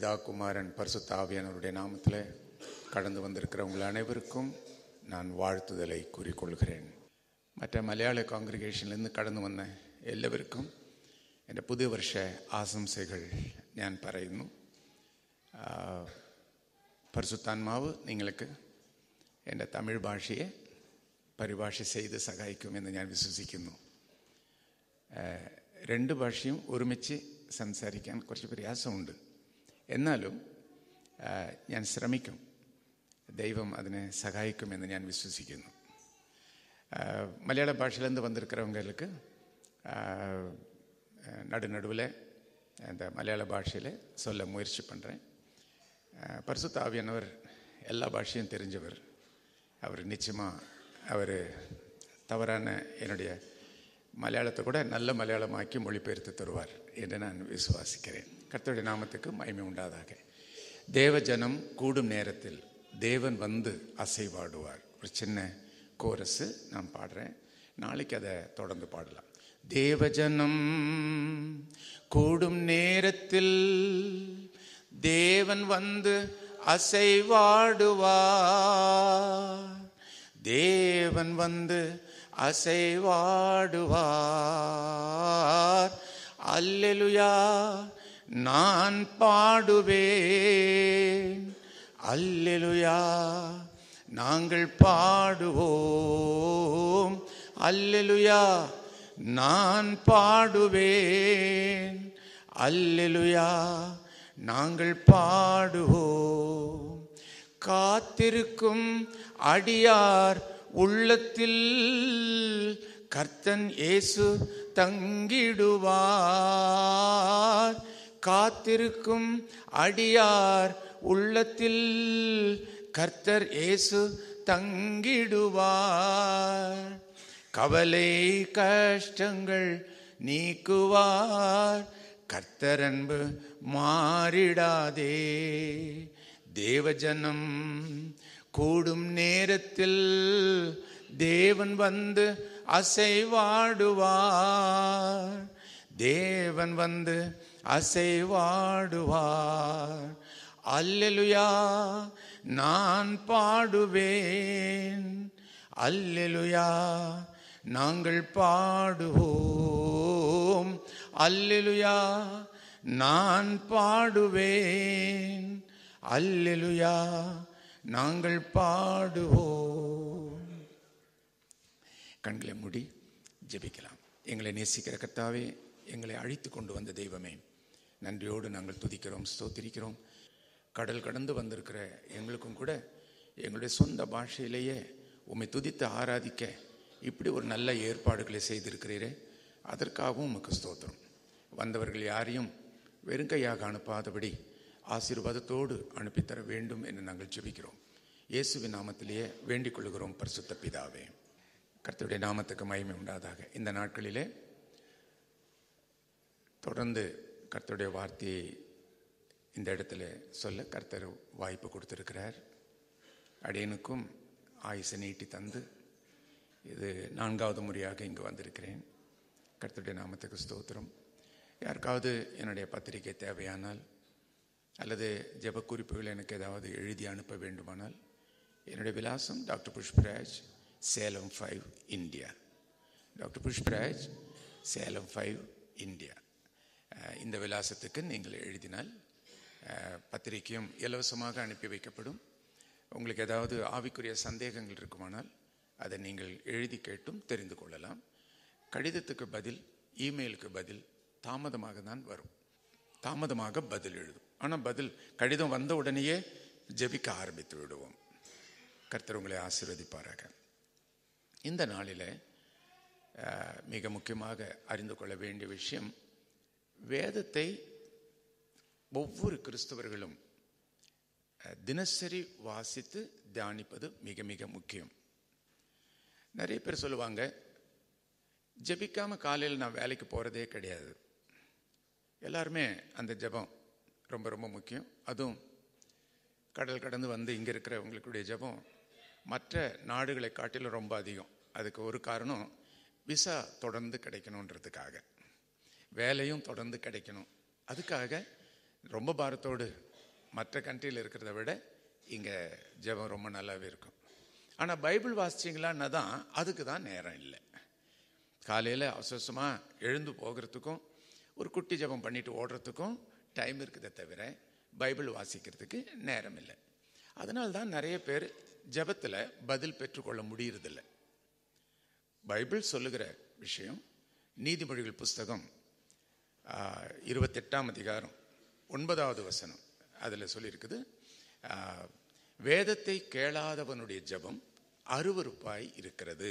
பிதா குமாரன் பரிசுத்தாவியானவருடைய நாமத்தில் கடந்து வந்திருக்கிறவங்கள் அனைவருக்கும் நான் வாழ்த்துதலை கூறிக்கொள்கிறேன் മറ്റേ മലയാള കോൺഗ്രിഗേഷനിൽ നിന്ന് കടന്നു വന്ന എല്ലാവർക്കും എൻ്റെ പുതിയ വർഷ ആശംസകൾ ഞാൻ പറയുന്നു പരിശുദ്ധാത്മാവ് നിങ്ങൾക്ക് എൻ്റെ തമിഴ് ഭാഷയെ പരിഭാഷ ചെയ്ത് സഹായിക്കുമെന്ന് ഞാൻ വിശ്വസിക്കുന്നു രണ്ട് ഭാഷയും ഒരുമിച്ച് സംസാരിക്കാൻ കുറച്ച് പ്രയാസമുണ്ട് എന്നാലും ഞാൻ ശ്രമിക്കും ദൈവം അതിനെ സഹായിക്കുമെന്ന് ഞാൻ വിശ്വസിക്കുന്നു മലയാള ഭാഷയിലെന്ത് വന്നിരിക്കുന്നവർക്ക് நடுநடுவில் இந்த മലയാള பாஷையில் சொல்ல முயற்சி பண்ணுறேன் பரிசுத்த ஆவியானவர் எல்லா ഭാഷയും தெரிஞ்சவர் அவர் നിശ്ചയമാ അവർ தவறான என்னுடைய മലയാളത്തെ കൂടെ நல்ல മലയാളമാക്കി மொழிபெயர்த்து தருவார் എന്ന് நான் விசுவாசிக்கிறேன் கர்த்தருடைய நாமத்துக்கு மகிமை உண்டாதாக தேவஜனம் கூடும் நேரத்தில் தேவன் வந்து அசைவாடுவார் ஒரு சின்ன கோரஸு நான் பாடுறேன் நாளைக்கு அதை தொடர்ந்து பாடலாம் தேவஜனம் கூடும் நேரத்தில் தேவன் வந்து அசைவாடுவார் தேவன் வந்து அசைவாடுவார் அல்லெலுயா நான் பாடுவேன் அல்லெலுயா நாங்கள் பாடுவோம் அல்லெலுயா நான் பாடுவேன் அல்லெலுயா நாங்கள் பாடுவோம் காத்திருக்கும் அடியார் உள்ளத்தில் கர்த்தன் இயேசு தங்கிடுவார் காத்திருக்கும் அடியார் உள்ளத்தில் கர்த்தர் இயேசு தங்கிடுவார் கவலை கஷ்டங்கள் நீக்குவார் கர்த்தர் அன்பு மாறிடாதே தேவஜனம் கூடும் நேரத்தில் தேவன் வந்து அசைவாடுவார் தேவன் வந்து அசைவாடுவார் அல்லலுயா நான் பாடுவேன் அல்லலுயா நாங்கள் பாடுவோம் அல்லலுயா நான் பாடுவேன் அல்லலுயா நாங்கள் பாடுவோம் கண்களை முடி ஜெபிக்கலாம் எங்களை நேசிக்கிற கத்தாவே எங்களை அழித்து கொண்டு வந்த தெய்வமே நன்றியோடு நாங்கள் துதிக்கிறோம் ஸ்தோத்திரிக்கிறோம் கடல் கடந்து வந்திருக்கிற எங்களுக்கும் கூட எங்களுடைய சொந்த பாஷையிலேயே உம்மை துதித்து ஆராதிக்க இப்படி ஒரு நல்ல ஏற்பாடுகளை செய்திருக்கிறீரே அதற்காகவும் உமக்கு ஸ்தோத்திரம் வந்தவர்கள் யாரையும் வெறுங்கையாக அனுப்பாதபடி ஆசீர்வாதத்தோடு அனுப்பித்தர வேண்டும் என்று நாங்கள் ஜெபிக்கிறோம் இயேசுவின் நாமத்திலேயே வேண்டிக் கொள்கிறோம் பரிசுத்த பிதாவே கர்த்தருடைய நாமத்துக்கு மயமே உண்டாதாக இந்த நாட்களிலே தொடர்ந்து கர்த்தருடைய வார்த்தையை இந்த இடத்துல சொல்ல கர்த்தர் வாய்ப்பு கொடுத்துருக்கிறார் அடையனுக்கும் ஆயுசை நீட்டி தந்து இது நான்காவது முறையாக இங்கு வந்திருக்கிறேன் கர்த்தருடைய நாமத்துக்கு ஸ்தோத்திரம் யாருக்காவது என்னுடைய பத்திரிகை தேவையானால் அல்லது ஜெப குறிப்புகள் எனக்கு ஏதாவது எழுதி அனுப்ப வேண்டுமானால் என்னுடைய விலாசம் doctor Pushparaj Salem five India doctor Pushparaj Salem five India இந்த விலாசத்துக்கு நீங்கள் எழுதினால் பத்திரிகையும் இலவசமாக அனுப்பி வைக்கப்படும் உங்களுக்கு ஏதாவது ஆவிக்குரிய சந்தேகங்கள் இருக்குமானால் அதை நீங்கள் எழுதி கேட்டும் தெரிந்து கொள்ளலாம் கடிதத்துக்கு பதில் இமெயிலுக்கு பதில் தாமதமாக தான் வரும் தாமதமாக பதில் எழுதும் ஆனால் பதில் கடிதம் வந்த உடனேயே ஜெபிக்க ஆரம்பித்து விடுவோம் கர்த்தர் உங்களை ஆசீர்வதிப்பாராக இந்த நாளில் மிக முக்கியமாக அறிந்து கொள்ள வேண்டிய விஷயம் வேதத்தை ஒவ்வொரு கிறிஸ்தவர்களும் தினசரி வாசித்து தியானிப்பது மிக மிக முக்கியம் நிறைய பேர் சொல்லுவாங்க ஜபிக்காமல் காலையில் நான் வேலைக்கு போகிறதே கிடையாது எல்லாருமே அந்த ஜபம் ரொம்ப ரொம்ப முக்கியம் அதுவும் கடல் கடந்து வந்து இங்கே இருக்கிறவங்களுக்குடைய ஜபம் மற்ற நாடுகளை காட்டிலும் ரொம்ப அதிகம் அதுக்கு ஒரு காரணம் விசா தொடர்ந்து கிடைக்கணுன்றதுக்காக வேலையும் தொடர்ந்து கிடைக்கணும் அதுக்காக ரொம்ப பாரத்தோடு மற்ற கண்ட்ரியில் இருக்கிறத விட இங்கே ஜெபம் ரொம்ப நல்லாவே இருக்கும் ஆனால் பைபிள் வாசிச்சிங்களான்னா தான் அதுக்கு தான் நேரம் இல்லை காலையில் அவசரமாக எழுந்து போகிறதுக்கும் ஒரு குட்டி ஜபம் பண்ணிட்டு ஓடுறதுக்கும் டைம் இருக்குதே தவிர பைபிள் வாசிக்கிறதுக்கு நேரம் இல்லை அதனால தான் நிறைய பேர் ஜபத்தில் பதில் பெற்றுக்கொள்ள முடியறதில்லை பைபிள் சொல்லுகிற விஷயம் நீதிமொழிகள் புஸ்தகம் இருபத்தெட்டாம் அதிகாரம் ஒன்பதாவது வசனம் அதில் சொல்லியிருக்குது வேதத்தை கேளாதவனுடைய ஜபம் அருவறுப்பாய் இருக்கிறது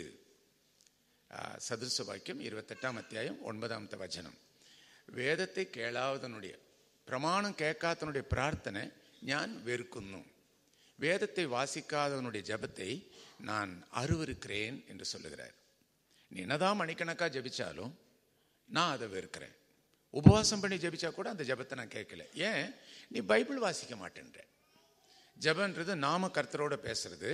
சதுர்ச வாக்கியம் இருபத்தெட்டாம் அத்தியாயம் ஒன்பதாம் வச்சனம் வேதத்தை கேளாதனுடைய பிரமாணம் கேட்காதனுடைய பிரார்த்தனை நான் வெறுக்கணும் வேதத்தை வாசிக்காதவனுடைய ஜபத்தை நான் அருவருக்கிறேன் என்று சொல்லுகிறார் நீ என்னதான் மணிக்கணக்காக ஜபிச்சாலும் நான் அதை வெறுக்கிறேன் உபவாசம் பண்ணி ஜபிச்சா கூட அந்த ஜபத்தை நான் கேட்கல ஏன் நீ பைபிள் வாசிக்க மாட்டேன்ற ஜபன்றது நாம கர்த்தரோட பேசுறது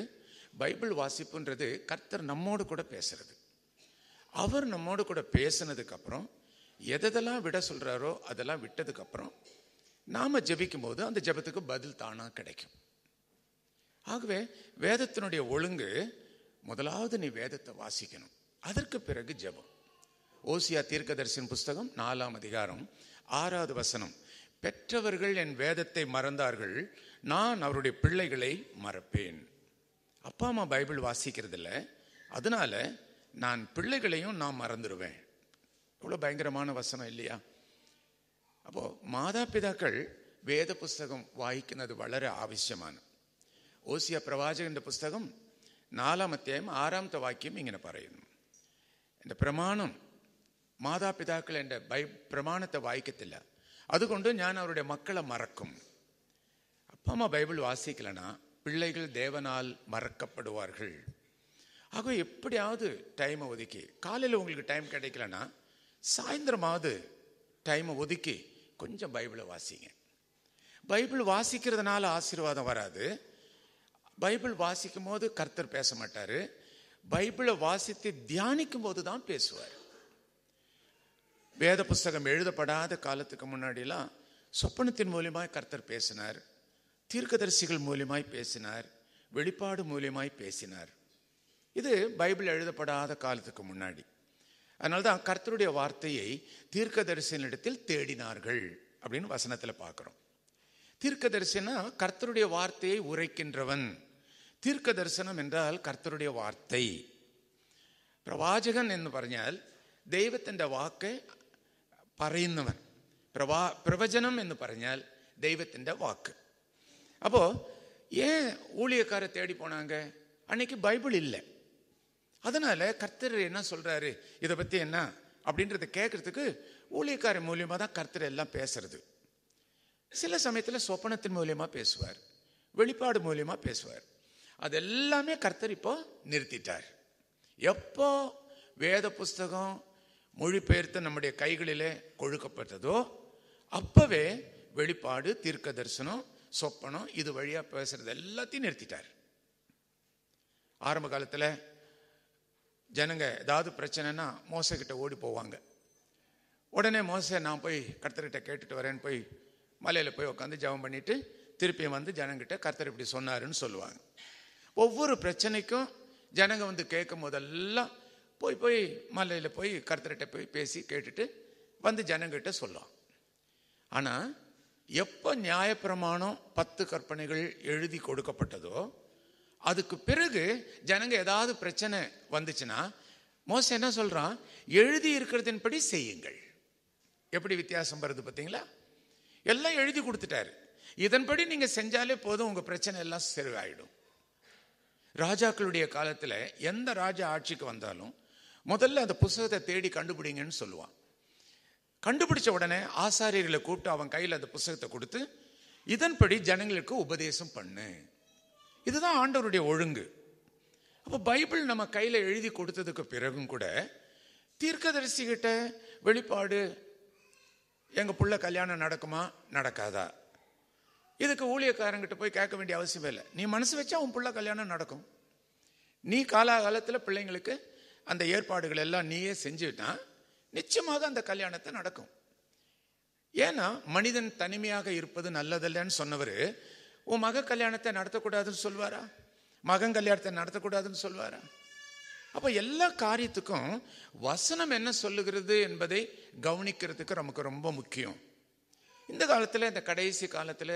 பைபிள் வாசிப்புன்றது கர்த்தர் நம்மோடு கூட பேசுறது அவர் நம்மோடு கூட பேசினதுக்கப்புறம் எதெல்லாம் விட சொல்கிறாரோ அதெல்லாம் விட்டதுக்கப்புறம் நாம் ஜபிக்கும் போது அந்த ஜபத்துக்கு பதில் தானாக கிடைக்கும் ஆகவே வேதத்தினுடைய ஒழுங்கு முதலாவது நீ வேதத்தை வாசிக்கணும் அதற்கு பிறகு ஜபம் ஓசியா தீர்க்கதர்சின் புஸ்தகம் நாலாம் அதிகாரம் ஆறாவது வசனம் பெற்றவர்கள் என் வேதத்தை மறந்தார்கள் நான் அவருடைய பிள்ளைகளை மறப்பேன் அப்பா அம்மா பைபிள் வாசிக்கிறதில்ல அதனால நான் பிள்ளைகளையும் நான் மறந்துடுவேன் இவ்வளோ பயங்கரமான வசனம் இல்லையா அப்போது மாதா பிதாக்கள் புஸ்தகம் வாய்க்கினது வளர വളരെ ஓசியா ഓസിയ புஸ்தகம் நாலாம் നാലാമത്തെയും ஆறாமத்த வாக்கியம் இங்கே பறையணும் இந்த பிரமாணம் മാതാപിതാക്കൾ பிரமாணத்தை வாய்க்கத்தில்ல அது கொண்டு അതുകൊണ്ട് அவருடைய மக்களை மறக்கும் அப்பா அம்மா பைபிள் வாசிக்கலனா பிள்ளைகள் தேவனால் மறக்கப்படுவார்கள் ஆக எப்படியாவது டைமை ஒதுக்கி காலையில் உங்களுக்கு டைம் கிடைக்கலனா சாயந்தரமாவது டைமை ஒதுக்கி கொஞ்சம் பைபிளை வாசிங்க பைபிள் வாசிக்கிறதுனால ஆசீர்வாதம் வராது பைபிள் வாசிக்கும் போது கர்த்தர் பேச மாட்டார் பைபிளை வாசித்து தியானிக்கும் போது தான் பேசுவார் வேத புஸ்தகம் எழுதப்படாத காலத்துக்கு முன்னாடிலாம் சொப்பனத்தின் மூலியமாய் கர்த்தர் பேசினார் தீர்க்கதரிசிகள் மூலியமாய் பேசினார் வெளிப்பாடு மூலியமாய் பேசினார் இது பைபிள் எழுதப்படாத காலத்துக்கு முன்னாடி அதனால்தான் தான் கர்த்தருடைய வார்த்தையை தீர்க்கதரிசனிடத்தில் தேடினார்கள் அப்படின்னு வசனத்தில் பார்க்குறோம் தீர்க்க கர்த்தருடைய வார்த்தையை உரைக்கின்றவன் தீர்க்க தரிசனம் என்றால் கர்த்தருடைய வார்த்தை பிரவாஜகன் என்று പറഞ്ഞാൽ ദൈവത്തിൻ്റെ வாக்கை പറയുന്നവൻ പ്രവാ പ്രവചനം എന്ന് പറഞ്ഞാൽ ദൈവത്തിൻ്റെ വാക്ക് അപ്പോൾ ஏன் ஊழியக்காரை தேடி போனாங்க அன்னைக்கு பைபிள் இல்லை அதனால் கர்த்தர் என்ன சொல்றாரு இதை பத்தி என்ன அப்படின்றத கேட்கறதுக்கு ஊழியக்கார மூலியமாக தான் கர்த்தர் எல்லாம் பேசுறது சில சமயத்தில் சொப்பனத்தின் மூலியமாக பேசுவார் வெளிப்பாடு மூலியமாக பேசுவார் அது எல்லாமே கர்த்தர் இப்போ நிறுத்திட்டார் எப்போ வேத புஸ்தகம் மொழிபெயர்த்த நம்முடைய கைகளிலே கொழுக்கப்பட்டதோ அப்பவே வெளிப்பாடு தீர்க்க தரிசனம் சொப்பனம் இது வழியாக பேசுறது எல்லாத்தையும் நிறுத்திட்டார் ஆரம்ப காலத்தில் ஜனங்க ஏதாவது பிரச்சனைனா மோசக்கிட்ட ஓடி போவாங்க உடனே மோச நான் போய் கர்த்தர்கிட்ட கேட்டுட்டு வரேன்னு போய் மலையில் போய் உட்காந்து ஜபம் பண்ணிட்டு திருப்பியும் வந்து ஜனங்கிட்ட கர்த்தர் இப்படி சொன்னாருன்னு சொல்லுவாங்க ஒவ்வொரு பிரச்சனைக்கும் ஜனங்க வந்து கேட்கும் போதெல்லாம் போய் போய் மலையில் போய் கர்த்தர்கிட்ட போய் பேசி கேட்டுட்டு வந்து ஜனங்கிட்ட சொல்லுவான் ஆனால் எப்போ நியாயப்பிரமாணம் பத்து கற்பனைகள் எழுதி கொடுக்கப்பட்டதோ அதுக்கு பிறகு ஜனங்க ஏதாவது பிரச்சனை வந்துச்சுன்னா மோச என்ன சொல்கிறான் எழுதி இருக்கிறதின்படி செய்யுங்கள் எப்படி வித்தியாசம் வருது பார்த்தீங்களா எல்லாம் எழுதி கொடுத்துட்டாரு இதன்படி நீங்கள் செஞ்சாலே போதும் உங்கள் பிரச்சனை எல்லாம் செருவாயிடும் ராஜாக்களுடைய காலத்தில் எந்த ராஜா ஆட்சிக்கு வந்தாலும் முதல்ல அந்த புஸ்தகத்தை தேடி கண்டுபிடிங்கன்னு சொல்லுவான் கண்டுபிடிச்ச உடனே ஆசாரியர்களை கூப்பிட்டு அவன் கையில் அந்த புஸ்தகத்தை கொடுத்து இதன்படி ஜனங்களுக்கு உபதேசம் பண்ணு இதுதான் ஆண்டவருடைய ஒழுங்கு அப்போ பைபிள் நம்ம கையில் எழுதி கொடுத்ததுக்கு பிறகும் கூட தீர்க்கதரிசிகிட்ட வெளிப்பாடு எங்கள் பிள்ளை கல்யாணம் நடக்குமா நடக்காதா இதுக்கு ஊழியக்காரங்கிட்ட போய் கேட்க வேண்டிய அவசியம் இல்லை நீ மனசு வச்சா உன் பிள்ளை கல்யாணம் நடக்கும் நீ காலாகாலத்தில் பிள்ளைங்களுக்கு அந்த ஏற்பாடுகள் எல்லாம் நீயே செஞ்சுட்டா நிச்சயமாக அந்த கல்யாணத்தை நடக்கும் ஏன்னா மனிதன் தனிமையாக இருப்பது நல்லதில்லைன்னு சொன்னவர் உன் மக கல்யாணத்தை நடத்தக்கூடாதுன்னு சொல்வாரா மகன் கல்யாணத்தை நடத்தக்கூடாதுன்னு சொல்வாரா அப்போ எல்லா காரியத்துக்கும் வசனம் என்ன சொல்லுகிறது என்பதை கவனிக்கிறதுக்கு நமக்கு ரொம்ப முக்கியம் இந்த காலத்தில் இந்த கடைசி காலத்தில்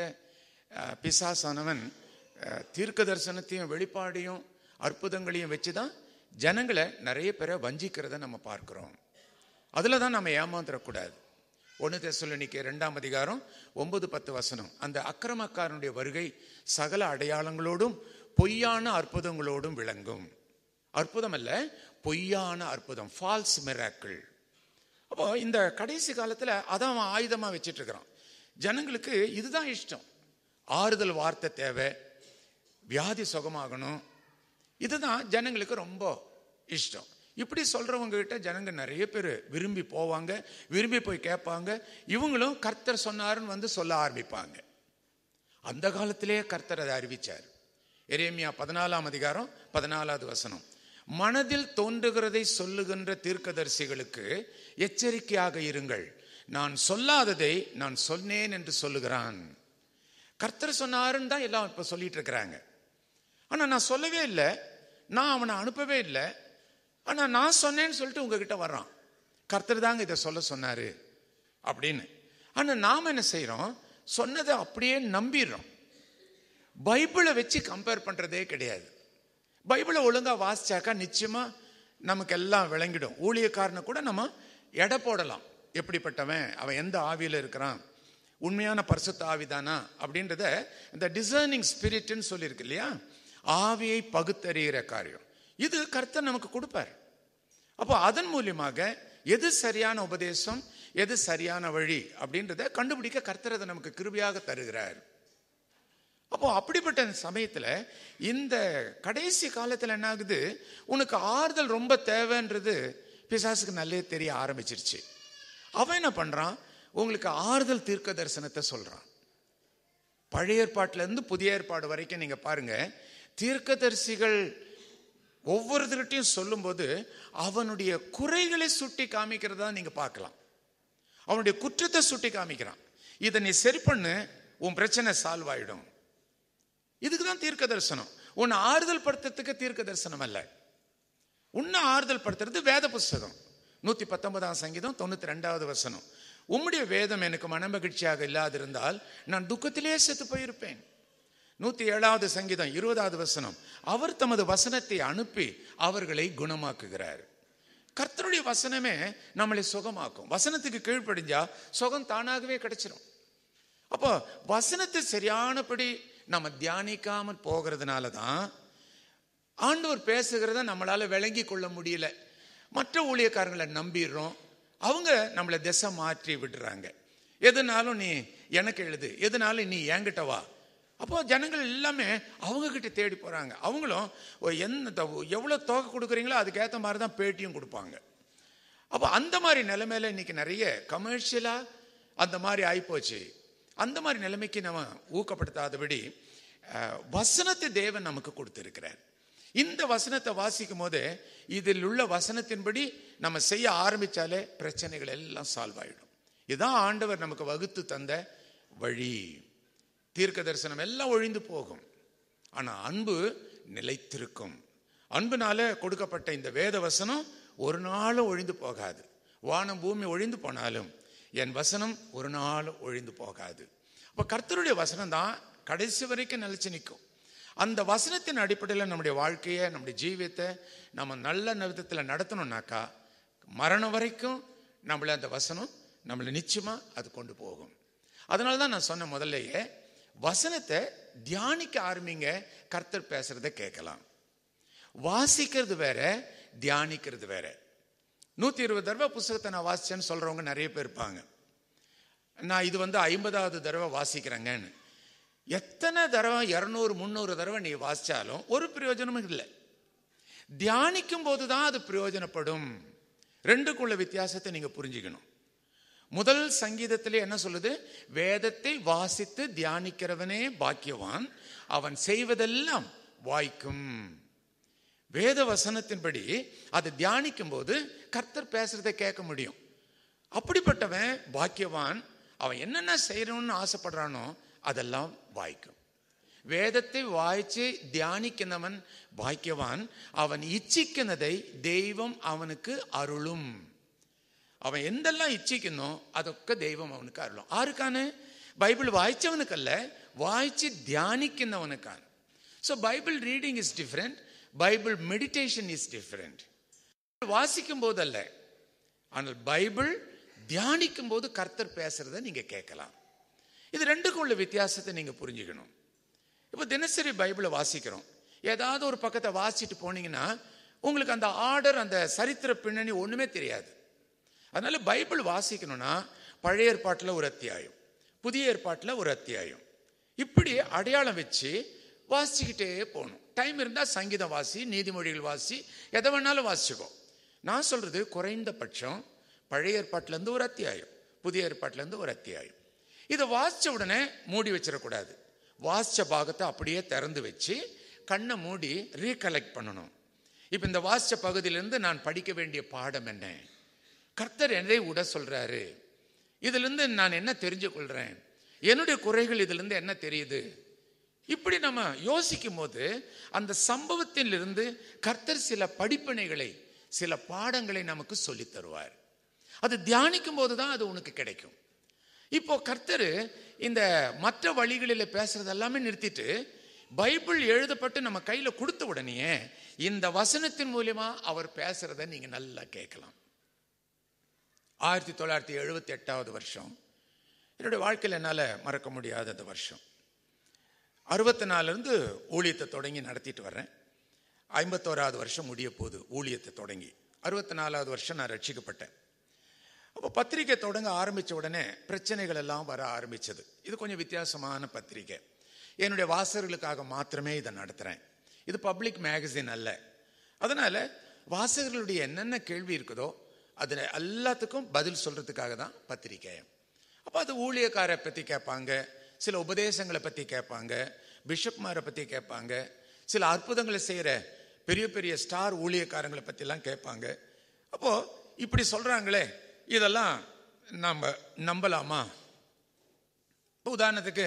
பிசாசானவன் தீர்க்க தரிசனத்தையும் வெளிப்பாடையும் அற்புதங்களையும் வச்சு தான் ஜனங்களை நிறைய பேரை வஞ்சிக்கிறத நம்ம பார்க்குறோம் அதில் தான் நம்ம ஏமாந்துடக்கூடாது ஒன்று தெசலுனிக்கு ரெண்டாம் அதிகாரம் ஒன்பது பத்து வசனம் அந்த அக்கிரமக்காரனுடைய வருகை சகல அடையாளங்களோடும் பொய்யான அற்புதங்களோடும் விளங்கும் அற்புதம் அல்ல பொய்யான அற்புதம் ஃபால்ஸ் மிராக்கிள் அப்போ இந்த கடைசி காலத்தில் அதான் அவன் ஆயுதமாக வச்சுட்டு இருக்கிறான் ஜனங்களுக்கு இதுதான் இஷ்டம் ஆறுதல் வார்த்தை தேவை வியாதி சுகமாகணும் இதுதான் ஜனங்களுக்கு ரொம்ப இஷ்டம் இப்படி கிட்ட ஜனங்க நிறைய பேர் விரும்பி போவாங்க விரும்பி போய் கேட்பாங்க இவங்களும் கர்த்தர் சொன்னாருன்னு வந்து சொல்ல ஆரம்பிப்பாங்க அந்த காலத்திலேயே கர்த்தர் அதை அறிவித்தார் எரேமியா பதினாலாம் அதிகாரம் பதினாலாவது வசனம் மனதில் தோன்றுகிறதை சொல்லுகின்ற தீர்க்கதரிசிகளுக்கு எச்சரிக்கையாக இருங்கள் நான் சொல்லாததை நான் சொன்னேன் என்று சொல்லுகிறான் கர்த்தர் சொன்னாருன்னு தான் எல்லாம் இப்போ சொல்லிட்டு இருக்கிறாங்க ஆனால் நான் சொல்லவே இல்லை நான் அவனை அனுப்பவே இல்லை ஆனால் நான் சொன்னேன்னு சொல்லிட்டு உங்ககிட்ட வர்றான் கர்த்தர் தாங்க இதை சொல்ல சொன்னார் அப்படின்னு ஆனால் நாம் என்ன செய்கிறோம் சொன்னதை அப்படியே நம்பிடுறோம் பைபிளை வச்சு கம்பேர் பண்ணுறதே கிடையாது பைபிளை ஒழுங்காக வாசிச்சாக்கா நிச்சயமாக நமக்கு எல்லாம் விளங்கிடும் ஊழியக்காரனை கூட நம்ம எடை போடலாம் எப்படிப்பட்டவன் அவன் எந்த ஆவியில் இருக்கிறான் உண்மையான பரிசுத்த ஆவிதானா அப்படின்றத இந்த டிசர்னிங் ஸ்பிரிட்னு சொல்லியிருக்கு இல்லையா ஆவியை பகுத்தறிகிற காரியம் இது கர்த்தர் நமக்கு கொடுப்பார் அப்போ அதன் மூலியமாக எது சரியான உபதேசம் எது சரியான வழி அப்படின்றத கண்டுபிடிக்க கர்த்தர் அதை நமக்கு கிருபியாக தருகிறார் அப்போ அப்படிப்பட்ட சமயத்தில் இந்த கடைசி காலத்தில் என்ன ஆகுது உனக்கு ஆறுதல் ரொம்ப தேவைன்றது பிசாசுக்கு நல்லே தெரிய ஆரம்பிச்சிருச்சு அவன் என்ன பண்ணுறான் உங்களுக்கு ஆறுதல் தீர்க்க தரிசனத்தை சொல்கிறான் பழைய ஏற்பாட்டிலேருந்து புதிய ஏற்பாடு வரைக்கும் நீங்கள் பாருங்கள் தீர்க்கதரிசிகள் ஒவ்வொருத்தர்கிட்டையும் சொல்லும்போது அவனுடைய குறைகளை சுட்டி காமிக்கிறதா நீங்கள் பார்க்கலாம் அவனுடைய குற்றத்தை சுட்டி காமிக்கிறான் இதை நீ சரி பண்ணு உன் பிரச்சனை சால்வ் ஆகிடும் இதுக்கு தான் தீர்க்க தரிசனம் உன்னை ஆறுதல் படுத்துறதுக்கு தீர்க்க தரிசனம் அல்ல உன்னை ஆறுதல் படுத்துறது வேத புஸ்தகம் நூற்றி பத்தொன்பதாம் சங்கீதம் தொண்ணூற்றி ரெண்டாவது வசனம் உம்முடைய வேதம் எனக்கு மனமகிழ்ச்சியாக இல்லாதிருந்தால் நான் துக்கத்திலேயே செத்து போயிருப்பேன் நூற்றி ஏழாவது சங்கீதம் இருபதாவது வசனம் அவர் தமது வசனத்தை அனுப்பி அவர்களை குணமாக்குகிறார் கர்த்தருடைய வசனமே நம்மளை சுகமாக்கும் வசனத்துக்கு கீழ்ப்படிஞ்சா சுகம் தானாகவே கிடைச்சிடும் அப்போ வசனத்தை சரியானபடி நம்ம தியானிக்காமல் போகிறதுனால தான் ஆண்டவர் பேசுகிறத நம்மளால் விளங்கி கொள்ள முடியல மற்ற ஊழியக்காரங்களை நம்பிடுறோம் அவங்க நம்மளை திசை மாற்றி விடுறாங்க எதுனாலும் நீ எனக்கு எழுது எதுனாலும் நீ ஏங்கிட்ட வா அப்போ ஜனங்கள் எல்லாமே அவங்கக்கிட்ட தேடி போகிறாங்க அவங்களும் என்ன எவ்வளோ தொகை கொடுக்குறீங்களோ அதுக்கேற்ற மாதிரி தான் பேட்டியும் கொடுப்பாங்க அப்போ அந்த மாதிரி நிலைமையில் இன்றைக்கி நிறைய கமர்ஷியலாக அந்த மாதிரி ஆகிப்போச்சு அந்த மாதிரி நிலைமைக்கு நம்ம ஊக்கப்படுத்தாதபடி வசனத்தை தேவன் நமக்கு கொடுத்துருக்கிறார் இந்த வசனத்தை வாசிக்கும் போது இதில் உள்ள வசனத்தின்படி நம்ம செய்ய ஆரம்பித்தாலே பிரச்சனைகள் எல்லாம் சால்வ் ஆகிடும் இதுதான் ஆண்டவர் நமக்கு வகுத்து தந்த வழி தீர்க்க தரிசனம் எல்லாம் ஒழிந்து போகும் ஆனால் அன்பு நிலைத்திருக்கும் அன்புனால கொடுக்கப்பட்ட இந்த வேத வசனம் ஒரு நாளும் ஒழிந்து போகாது வானம் பூமி ஒழிந்து போனாலும் என் வசனம் ஒரு நாள் ஒழிந்து போகாது அப்போ கர்த்தருடைய வசனம் தான் கடைசி வரைக்கும் நிலச்சி நிற்கும் அந்த வசனத்தின் அடிப்படையில் நம்முடைய வாழ்க்கையை நம்முடைய ஜீவியத்தை நம்ம நல்ல நிறுத்தத்தில் நடத்தணும்னாக்கா மரணம் வரைக்கும் நம்மளை அந்த வசனம் நம்மளை நிச்சயமாக அது கொண்டு போகும் அதனால தான் நான் சொன்ன முதல்லையே வசனத்தை தியானிக்க ஆரம்பிங்க கர்த்தர் பேசுறத கேட்கலாம் வாசிக்கிறது வேற தியானிக்கிறது வேற நூற்றி இருபது தடவை புஸ்தகத்தை நான் வாசிச்சேன்னு சொல்கிறவங்க நிறைய பேர் இருப்பாங்க நான் இது வந்து ஐம்பதாவது தடவை வாசிக்கிறேங்கன்னு எத்தனை தடவை இரநூறு முந்நூறு தடவை நீ வாசித்தாலும் ஒரு பிரயோஜனமும் இல்லை தியானிக்கும் போது தான் அது பிரயோஜனப்படும் ரெண்டுக்குள்ள வித்தியாசத்தை நீங்கள் புரிஞ்சுக்கணும் முதல் சங்கீதத்தில் என்ன சொல்லுது வேதத்தை வாசித்து தியானிக்கிறவனே பாக்கியவான் அவன் செய்வதெல்லாம் வாய்க்கும் வேத வசனத்தின்படி அதை தியானிக்கும் போது கர்த்தர் பேசுறதை கேட்க முடியும் அப்படிப்பட்டவன் பாக்கியவான் அவன் என்னென்ன செய்யணும்னு ஆசைப்படுறானோ அதெல்லாம் வாய்க்கும் வேதத்தை வாய்ச்சி தியானிக்கிறவன் பாக்கியவான் அவன் இச்சிக்கினதை தெய்வம் அவனுக்கு அருளும் அவன் எந்தெல்லாம் ഇച്ഛിക്കുന്നോ അതൊക്കെ தெய்வம் அவனுக்கு അറിയാം ആർക്കാണ് பைபிள் வாய்ச்சவனுக்கல்ல വായിച്ച് ധ്യാനിക്കുന്നവനക്കാണ് so Bible reading is different Bible meditation is different வாசிக்கும் போது அல்ல ஆனால் பைபிள் தியானிக்கும் போது கர்த்தர் பேசுறத நீங்க கேட்கலாம் இது ரெண்டுக்கும் உள்ள வித்தியாசத்தை நீங்க புரிஞ்சுக்கணும் இப்போ தினசரி பைபிளை வாசிக்கிறோம் ஏதாவது ஒரு பக்கத்தை வாசிட்டு போனீங்கன்னா உங்களுக்கு அந்த ஆர்டர் அந்த சரித்திர பின்னணி ஒன்றுமே தெரியாது அதனால் பைபிள் வாசிக்கணும்னா பழைய ஏற்பாட்டில் ஒரு அத்தியாயம் புதிய ஏற்பாட்டில் ஒரு அத்தியாயம் இப்படி அடையாளம் வச்சு வாசிக்கிட்டே போகணும் டைம் இருந்தால் சங்கீதம் வாசி நீதிமொழிகள் வாசி எதை வேணாலும் வாசிச்சுக்கோ நான் சொல்கிறது குறைந்தபட்சம் பழைய ஏற்பாட்டிலேருந்து ஒரு அத்தியாயம் புதிய ஏற்பாட்டிலேருந்து ஒரு அத்தியாயம் இதை வாசித்த உடனே மூடி வச்சிடக்கூடாது வாசித்த பாகத்தை அப்படியே திறந்து வச்சு கண்ணை மூடி ரீகலெக்ட் பண்ணணும் இப்போ இந்த வாசித்த பகுதியிலேருந்து நான் படிக்க வேண்டிய பாடம் என்ன கர்த்தர் என்னை விட சொல்றாரு இதிலிருந்து நான் என்ன தெரிஞ்சு கொள்றேன் என்னுடைய குறைகள் இதிலிருந்து என்ன தெரியுது இப்படி நம்ம யோசிக்கும் போது அந்த சம்பவத்திலிருந்து கர்த்தர் சில படிப்பினைகளை சில பாடங்களை நமக்கு சொல்லி தருவார் அது தியானிக்கும் போது தான் அது உனக்கு கிடைக்கும் இப்போ கர்த்தர் இந்த மற்ற வழிகளில் பேசுறது எல்லாமே நிறுத்திட்டு பைபிள் எழுதப்பட்டு நம்ம கையில் கொடுத்த உடனே இந்த வசனத்தின் மூலியமா அவர் பேசுறத நீங்க நல்லா கேட்கலாம் ஆயிரத்தி தொள்ளாயிரத்தி எழுபத்தி எட்டாவது வருஷம் என்னுடைய வாழ்க்கையில் என்னால் மறக்க முடியாத அந்த வருஷம் அறுபத்தி நாலுலேருந்து ஊழியத்தை தொடங்கி நடத்திட்டு வர்றேன் ஐம்பத்தோராவது வருஷம் முடிய போகுது ஊழியத்தை தொடங்கி அறுபத்தி நாலாவது வருஷம் நான் ரட்சிக்கப்பட்டேன் அப்போ பத்திரிக்கை தொடங்க ஆரம்பித்த உடனே பிரச்சனைகள் எல்லாம் வர ஆரம்பித்தது இது கொஞ்சம் வித்தியாசமான பத்திரிக்கை என்னுடைய வாசகர்களுக்காக மாத்திரமே இதை நடத்துகிறேன் இது பப்ளிக் மேகசின் அல்ல அதனால் வாசகர்களுடைய என்னென்ன கேள்வி இருக்குதோ அதில் எல்லாத்துக்கும் பதில் சொல்கிறதுக்காக தான் பத்திரிக்கை அப்போ அது ஊழியக்காரை பற்றி கேட்பாங்க சில உபதேசங்களை பற்றி கேட்பாங்க பிஷப்மாரை பற்றி கேட்பாங்க சில அற்புதங்களை செய்கிற பெரிய பெரிய ஸ்டார் ஊழியக்காரங்களை பற்றிலாம் கேட்பாங்க அப்போது இப்படி சொல்கிறாங்களே இதெல்லாம் நாம் நம்பலாமா இப்போ உதாரணத்துக்கு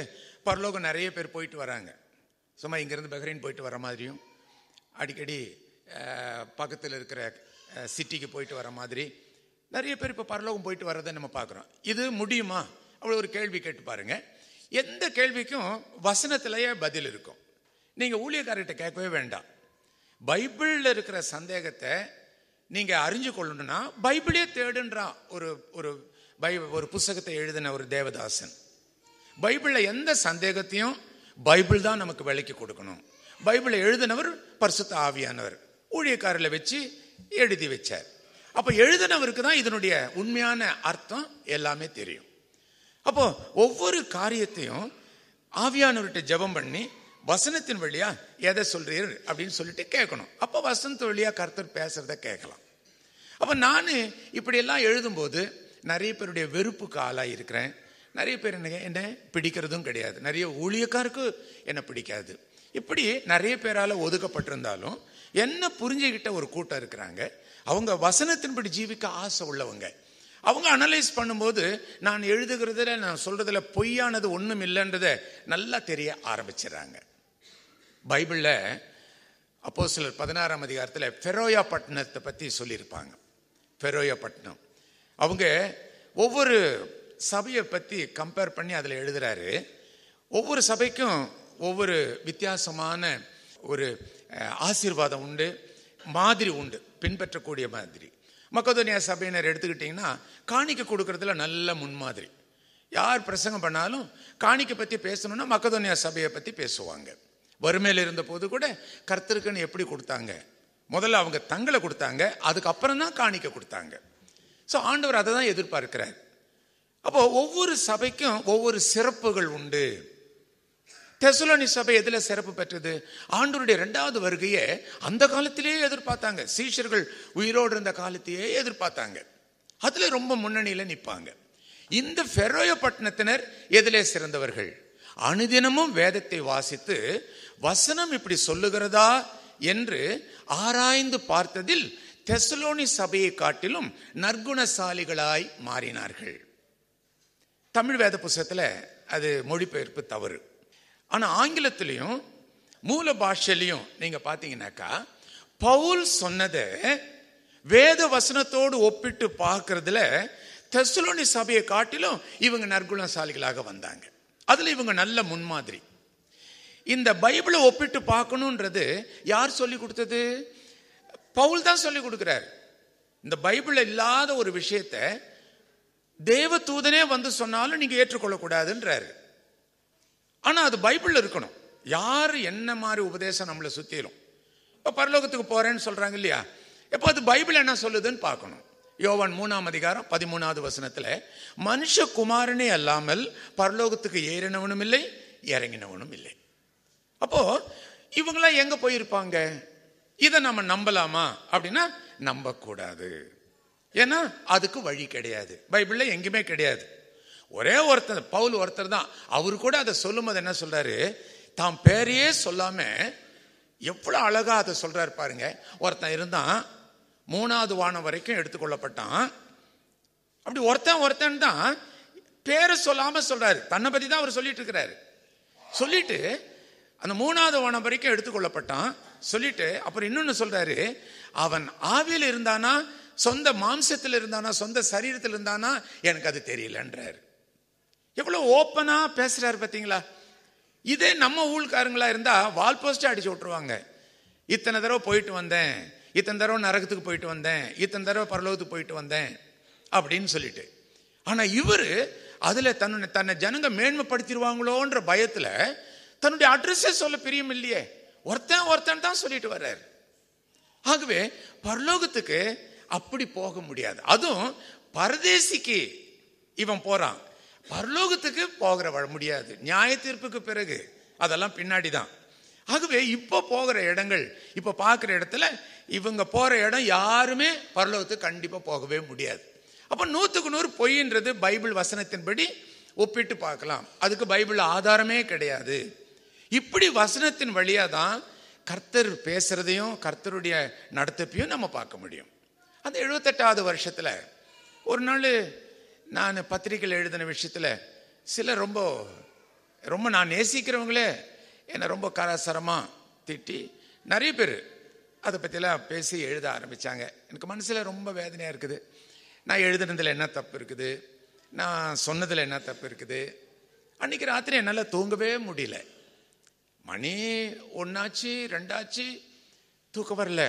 பரலோகம் நிறைய பேர் போயிட்டு வராங்க சும்மா இங்கேருந்து பஹ்ரைன் போயிட்டு வர மாதிரியும் அடிக்கடி பக்கத்தில் இருக்கிற சிட்டிக்கு போயிட்டு வர மாதிரி நிறைய பேர் இப்போ பரலோகம் போயிட்டு வரதை நம்ம பார்க்குறோம் இது முடியுமா அவ்வளோ ஒரு கேள்வி கேட்டு பாருங்கள் எந்த கேள்விக்கும் வசனத்திலேயே பதில் இருக்கும் நீங்கள் ஊழியக்காரர்கிட்ட கேட்கவே வேண்டாம் பைபிளில் இருக்கிற சந்தேகத்தை நீங்கள் அறிஞ்சு கொள்ளணும்னா பைபிளே தேடுன்றான் ஒரு ஒரு பை ஒரு புஸ்தகத்தை எழுதின ஒரு தேவதாசன் பைபிளில் எந்த சந்தேகத்தையும் பைபிள் தான் நமக்கு விலைக்கு கொடுக்கணும் பைபிளை எழுதினவர் பரிசுத்த ஆவியானவர் ஊழியக்காரில் வச்சு எழுதி வச்சார் அப்போ எழுதினவருக்கு தான் இதனுடைய உண்மையான அர்த்தம் எல்லாமே தெரியும் அப்போ ஒவ்வொரு காரியத்தையும் ஆவியானவர்கிட்ட ஜபம் பண்ணி வசனத்தின் வழியா எதை சொல்றீர் அப்படின்னு சொல்லிட்டு கேட்கணும் அப்போ வசனத்து வழியா கர்த்தர் பேசுறத கேட்கலாம் அப்போ நான் இப்படியெல்லாம் எழுதும்போது நிறைய பேருடைய வெறுப்புக்கு ஆளாக இருக்கிறேன் நிறைய பேர் என்ன என்ன பிடிக்கிறதும் கிடையாது நிறைய ஊழியக்காருக்கு என்னை பிடிக்காது இப்படி நிறைய பேரால் ஒதுக்கப்பட்டிருந்தாலும் என்ன புரிஞ்சுக்கிட்ட ஒரு கூட்டம் இருக்கிறாங்க அவங்க வசனத்தின்படி ஜீவிக்க ஆசை உள்ளவங்க அவங்க அனலைஸ் பண்ணும்போது நான் எழுதுகிறதுல நான் சொல்றதுல பொய்யானது ஒன்றும் இல்லைன்றத நல்லா தெரிய ஆரம்பிச்சிடறாங்க பைபிளில் அப்போ சிலர் பதினாறாம் அதிகாரத்தில் ஃபெரோயா பட்டணத்தை பற்றி சொல்லியிருப்பாங்க ஃபெரோயா பட்டணம் அவங்க ஒவ்வொரு சபையை பற்றி கம்பேர் பண்ணி அதில் எழுதுகிறாரு ஒவ்வொரு சபைக்கும் ஒவ்வொரு வித்தியாசமான ஒரு ஆசீர்வாதம் உண்டு மாதிரி உண்டு பின்பற்றக்கூடிய மாதிரி மக்கதோனியா சபையினர் எடுத்துக்கிட்டிங்கன்னா காணிக்க கொடுக்கறதுல நல்ல முன்மாதிரி யார் பிரசங்கம் பண்ணாலும் காணிக்கை பற்றி பேசணும்னா மக்கதோனியா சபையை பற்றி பேசுவாங்க வறுமையில் இருந்தபோது கூட கர்த்தருக்குன்னு எப்படி கொடுத்தாங்க முதல்ல அவங்க தங்களை கொடுத்தாங்க அதுக்கப்புறம் தான் காணிக்க கொடுத்தாங்க ஸோ ஆண்டவர் அதை தான் எதிர்பார்க்கிறார் அப்போ ஒவ்வொரு சபைக்கும் ஒவ்வொரு சிறப்புகள் உண்டு தெசலோனி சபை எதில் சிறப்பு பெற்றது ஆண்டோருடைய ரெண்டாவது வருகையை அந்த காலத்திலேயே எதிர்பார்த்தாங்க சீஷர்கள் உயிரோடு இருந்த காலத்தையே எதிர்பார்த்தாங்க அதில் ரொம்ப முன்னணியில் நிற்பாங்க இந்த ஃபெரோய பட்டணத்தினர் எதிலே சிறந்தவர்கள் அனுதினமும் வேதத்தை வாசித்து வசனம் இப்படி சொல்லுகிறதா என்று ஆராய்ந்து பார்த்ததில் தெசலோனி சபையை காட்டிலும் நற்குணசாலிகளாய் மாறினார்கள் தமிழ் வேத புஸ்தகத்தில் அது மொழிபெயர்ப்பு தவறு ஆனால் ஆங்கிலத்திலையும் மூல பாஷையிலையும் நீங்கள் பார்த்தீங்கன்னாக்கா பவுல் சொன்னதை வேத வசனத்தோடு ஒப்பிட்டு பார்க்கறதுல தெசலோனி சபையை காட்டிலும் இவங்க நற்குணசாலிகளாக வந்தாங்க அதில் இவங்க நல்ல முன்மாதிரி இந்த பைபிளை ஒப்பிட்டு பார்க்கணுன்றது யார் சொல்லி கொடுத்தது பவுல் தான் சொல்லி கொடுக்குறாரு இந்த பைபிளில் இல்லாத ஒரு விஷயத்தை தேவ தூதனே வந்து சொன்னாலும் நீங்கள் ஏற்றுக்கொள்ளக்கூடாதுன்றாரு ஆனால் அது பைபிளில் இருக்கணும் யார் என்ன மாதிரி உபதேசம் நம்மளை சுற்றிடும் இப்போ பரலோகத்துக்கு போகிறேன்னு சொல்கிறாங்க இல்லையா இப்போ அது பைபிள் என்ன சொல்லுதுன்னு பார்க்கணும் யோவன் மூணாம் அதிகாரம் பதிமூணாவது வசனத்தில் மனுஷ குமாரனே அல்லாமல் பரலோகத்துக்கு ஏறினவனும் இல்லை இறங்கினவனும் இல்லை அப்போது இவங்களாம் எங்கே போயிருப்பாங்க இதை நம்ம நம்பலாமா அப்படின்னா நம்பக்கூடாது ஏன்னா அதுக்கு வழி கிடையாது பைபிளில் எங்கேயுமே கிடையாது ஒரே ஒருத்தர் பவுல் ஒருத்தர் தான் அவரு கூட அதை சொல்லும் போது என்ன சொல்றாரு தாம் பேரையே சொல்லாம எவ்வளோ அழகா அதை சொல்றாரு பாருங்க ஒருத்தன் இருந்தான் மூணாவது வானம் வரைக்கும் எடுத்துக்கொள்ளப்பட்டான் அப்படி ஒருத்தன் ஒருத்தன் தான் பேரை சொல்லாம சொல்றாரு தன்னை பத்தி தான் அவர் சொல்லிட்டு இருக்கிறாரு சொல்லிட்டு அந்த மூணாவது வானம் வரைக்கும் எடுத்துக்கொள்ளப்பட்டான் சொல்லிட்டு அப்புறம் இன்னொன்னு சொல்றாரு அவன் ஆவியில் இருந்தானா சொந்த மாம்சத்தில் இருந்தானா சொந்த சரீரத்தில் இருந்தானா எனக்கு அது தெரியலன்றாரு எவ்வளோ ஓப்பனாக பேசுகிறாரு பார்த்தீங்களா இதே நம்ம ஊழ்காரங்களா இருந்தால் வால் போஸ்ட்டாக அடிச்சு விட்ருவாங்க இத்தனை தடவை போயிட்டு வந்தேன் இத்தனை தடவை நரகத்துக்கு போயிட்டு வந்தேன் இத்தனை தடவை பரலோகத்துக்கு போயிட்டு வந்தேன் அப்படின்னு சொல்லிட்டு ஆனால் இவர் அதில் தன்னுடைய தன்னை ஜனங்க மேன்மைப்படுத்திடுவாங்களோன்ற பயத்தில் தன்னுடைய அட்ரஸே சொல்ல பிரியும் இல்லையே ஒருத்தன் ஒருத்தன் தான் சொல்லிட்டு வர்றார் ஆகவே பரலோகத்துக்கு அப்படி போக முடியாது அதுவும் பரதேசிக்கு இவன் போறான் பரலோகத்துக்கு போகிற முடியாது நியாய தீர்ப்புக்கு பிறகு அதெல்லாம் பின்னாடி தான் ஆகவே இப்போ போகிற இடங்கள் இப்போ பார்க்குற இடத்துல இவங்க போகிற இடம் யாருமே பரலோகத்துக்கு கண்டிப்பாக போகவே முடியாது அப்போ நூற்றுக்கு நூறு பொய்ன்றது பைபிள் வசனத்தின்படி ஒப்பிட்டு பார்க்கலாம் அதுக்கு பைபிள் ஆதாரமே கிடையாது இப்படி வசனத்தின் வழியாக தான் கர்த்தர் பேசுகிறதையும் கர்த்தருடைய நடத்தப்பையும் நம்ம பார்க்க முடியும் அந்த எழுபத்தெட்டாவது வருஷத்தில் ஒரு நாள் நான் பத்திரிகையில் எழுதின விஷயத்தில் சில ரொம்ப ரொம்ப நான் நேசிக்கிறவங்களே என்னை ரொம்ப கராசரமாக திட்டி நிறைய பேர் அதை பற்றிலாம் பேசி எழுத ஆரம்பித்தாங்க எனக்கு மனசில் ரொம்ப வேதனையாக இருக்குது நான் எழுதுனதில் என்ன தப்பு இருக்குது நான் சொன்னதில் என்ன தப்பு இருக்குது அன்றைக்கி ராத்திரி என்னால் தூங்கவே முடியல மணி ஒன்றாச்சு ரெண்டாச்சு தூக்கம் வரல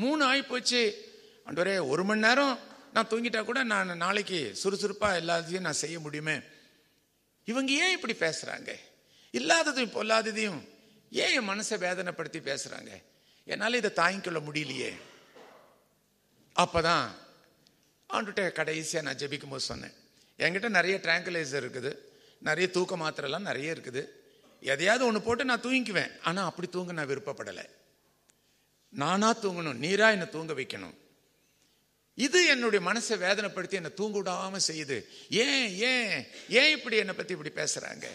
மூணு ஆகி போச்சு அண்டவரே ஒரு மணி நேரம் நான் தூங்கிட்டா கூட நான் நாளைக்கு சுறுசுறுப்பாக எல்லாத்தையும் நான் செய்ய முடியுமே இவங்க ஏன் இப்படி பேசுகிறாங்க இல்லாததையும் பொல்லாததையும் ஏன் என் மனசை வேதனைப்படுத்தி பேசுகிறாங்க என்னால் இதை தாங்கிக்கொள்ள முடியலையே அப்போ தான் ஆண்டுகிட்ட கடைசியாக நான் ஜபிக்கும் போது சொன்னேன் என்கிட்ட நிறைய ட்ராங்குலைசர் இருக்குது நிறைய தூக்க மாத்திரைலாம் நிறைய இருக்குது எதையாவது ஒன்று போட்டு நான் தூங்கிக்குவேன் ஆனால் அப்படி தூங்க நான் விருப்பப்படலை நானாக தூங்கணும் நீராக என்னை தூங்க வைக்கணும் இது என்னுடைய மனசை வேதனைப்படுத்தி என்னை தூங்க விடாமல் செய்யுது ஏன் ஏன் ஏன் இப்படி என்னை பற்றி இப்படி பேசுகிறாங்க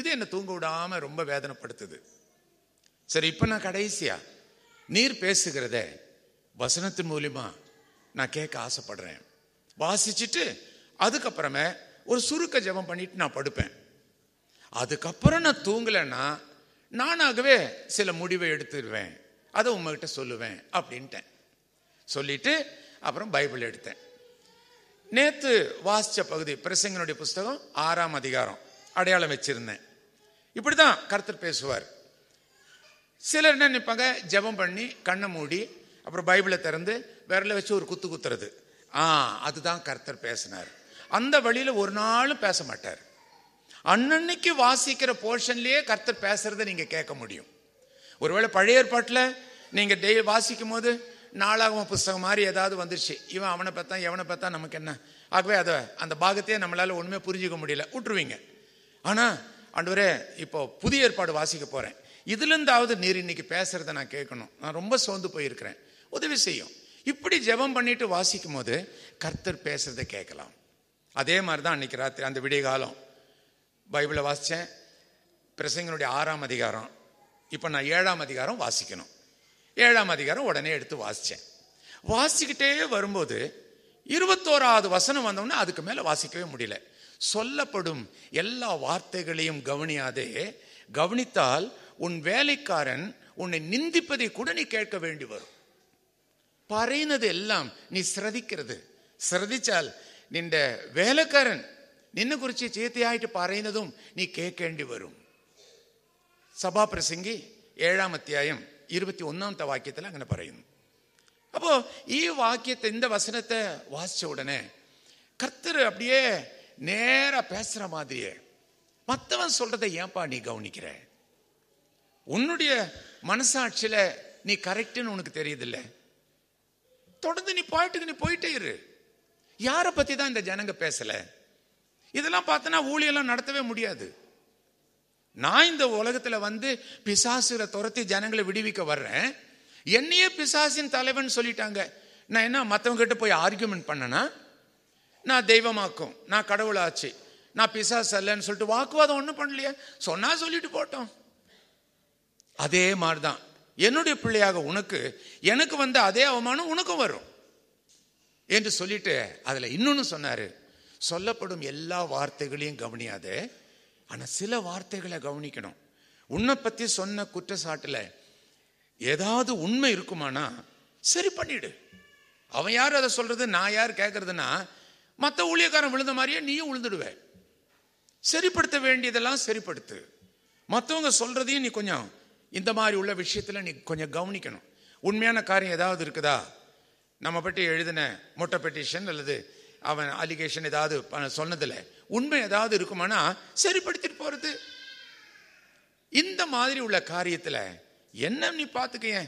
இது என்னை தூங்க விடாமல் ரொம்ப வேதனைப்படுத்துது சரி இப்போ நான் கடைசியா நீர் பேசுகிறத வசனத்தின் மூலியமா நான் கேட்க ஆசைப்படுறேன் வாசிச்சுட்டு அதுக்கப்புறமே ஒரு சுருக்க ஜபம் பண்ணிட்டு நான் படுப்பேன் அதுக்கப்புறம் நான் தூங்கலைன்னா நானாகவே சில முடிவை எடுத்துடுவேன் அதை உங்ககிட்ட சொல்லுவேன் அப்படின்ட்டேன் சொல்லிட்டு அப்புறம் பைபிள் எடுத்தேன் நேற்று வாசித்த பகுதி பிரசங்கனுடைய புஸ்தகம் ஆறாம் அதிகாரம் அடையாளம் வச்சிருந்தேன் இப்படி தான் கருத்தர் பேசுவார் சிலர் என்ன நினைப்பாங்க ஜபம் பண்ணி கண்ணை மூடி அப்புறம் பைபிளை திறந்து விரல வச்சு ஒரு குத்து குத்துறது ஆ அதுதான் கர்த்தர் பேசினார் அந்த வழியில் ஒரு நாளும் பேச மாட்டார் அன்னன்னைக்கு வாசிக்கிற போர்ஷன்லேயே கர்த்தர் பேசுறதை நீங்கள் கேட்க முடியும் ஒருவேளை பழைய ஏற்பாட்டில் நீங்கள் டெய்லி வாசிக்கும் போது நாளாகவும் புஸ்தகம் மாதிரி ஏதாவது வந்துடுச்சு இவன் அவனை பார்த்தா எவனை பார்த்தா நமக்கு என்ன ஆகவே அதை அந்த பாகத்தையே நம்மளால் ஒன்றுமே புரிஞ்சிக்க முடியல விட்டுருவீங்க ஆனால் அன்றுவரே இப்போ புதிய ஏற்பாடு வாசிக்க போகிறேன் இதுலேருந்தாவது நீர் இன்னைக்கு பேசுகிறத நான் கேட்கணும் நான் ரொம்ப சோர்ந்து போயிருக்கிறேன் உதவி செய்யும் இப்படி ஜெபம் பண்ணிட்டு வாசிக்கும் போது கர்த்தர் பேசுகிறத கேட்கலாம் அதே மாதிரி தான் அன்றைக்கி ராத்திரி அந்த விடிய காலம் பைபிளை வாசித்தேன் பிரசங்கனுடைய ஆறாம் அதிகாரம் இப்போ நான் ஏழாம் அதிகாரம் வாசிக்கணும் ஏழாம் அதிகாரம் உடனே எடுத்து வாசித்தேன் வாசிக்கிட்டே வரும்போது இருபத்தோராவது வசனம் வந்தோம்னா அதுக்கு மேலே வாசிக்கவே முடியல சொல்லப்படும் எல்லா வார்த்தைகளையும் கவனியாதே கவனித்தால் உன் வேலைக்காரன் உன்னை நிந்திப்பதை கூட நீ கேட்க வேண்டி வரும் பறையினது எல்லாம் நீ சிரதிக்கிறது சிரதிச்சால் நின்ற வேலைக்காரன் நின்று குறித்து சேத்தியாயிட்டு பறையினதும் நீ வேண்டி வரும் சபா பிரசங்கி ஏழாம் அத்தியாயம் இருபத்தி ഒന്നാമത്തെ வாக்கியத்தில் அங்கே പറയുന്നു അപ്പോൾ ஈ வாக்கியத்தை இந்த வசனத்தை வாசித்த உடனே கர்த்தர் அப்படியே நேராக பேசுகிற மாதிரியே மற்றவன் சொல்கிறத ஏன்பா நீ கவனிக்கிற உன்னுடைய மனசாட்சியில் நீ கரெக்டுன்னு உனக்கு தெரியுதில்ல தொடர்ந்து நீ பாட்டுக்கு நீ போயிட்டே இரு யாரை பற்றி தான் இந்த ஜனங்க பேசலை இதெல்லாம் பார்த்தனா ஊழியெல்லாம் நடத்தவே முடியாது நான் இந்த உலகத்தில் வந்து பிசாசுரை துரத்தி ஜனங்களை விடுவிக்க வர்றேன் என்னையே பிசாசின் தலைவன் சொல்லிட்டாங்க நான் என்ன மற்றவங்ககிட்ட போய் ஆர்கியூமெண்ட் பண்ணனா நான் தெய்வமாக்கும் நான் கடவுளாச்சு நான் பிசாஸ் அல்லன்னு சொல்லிட்டு வாக்குவாதம் ஒன்றும் பண்ணலையே சொன்னா சொல்லிட்டு போட்டோம் அதே மாதிரி தான் என்னுடைய பிள்ளையாக உனக்கு எனக்கு வந்த அதே அவமானம் உனக்கும் வரும் என்று சொல்லிட்டு அதில் இன்னொன்று சொன்னார் சொல்லப்படும் எல்லா வார்த்தைகளையும் கவனியாதே ஆனால் சில வார்த்தைகளை கவனிக்கணும் உன்னை பற்றி சொன்ன குற்றச்சாட்டில் ஏதாவது உண்மை இருக்குமானா சரி பண்ணிடு அவன் யார் அதை சொல்கிறது நான் யார் கேட்குறதுன்னா மற்ற ஊழியக்காரன் விழுந்த மாதிரியே நீயும் விழுந்துடுவேன் சரிப்படுத்த வேண்டியதெல்லாம் சரிப்படுத்து மற்றவங்க சொல்கிறதையும் நீ கொஞ்சம் இந்த மாதிரி உள்ள விஷயத்தில் நீ கொஞ்சம் கவனிக்கணும் உண்மையான காரியம் ஏதாவது இருக்குதா நம்ம பற்றி எழுதின மொட்டை பெட்டிஷன் அல்லது அவன் அலிகேஷன் ஏதாவது சொன்னதில்லை உண்மை ஏதாவது இருக்குமானா சரிப்படுத்திட்டு போகிறது இந்த மாதிரி உள்ள காரியத்தில் என்ன நீ பார்த்துக்க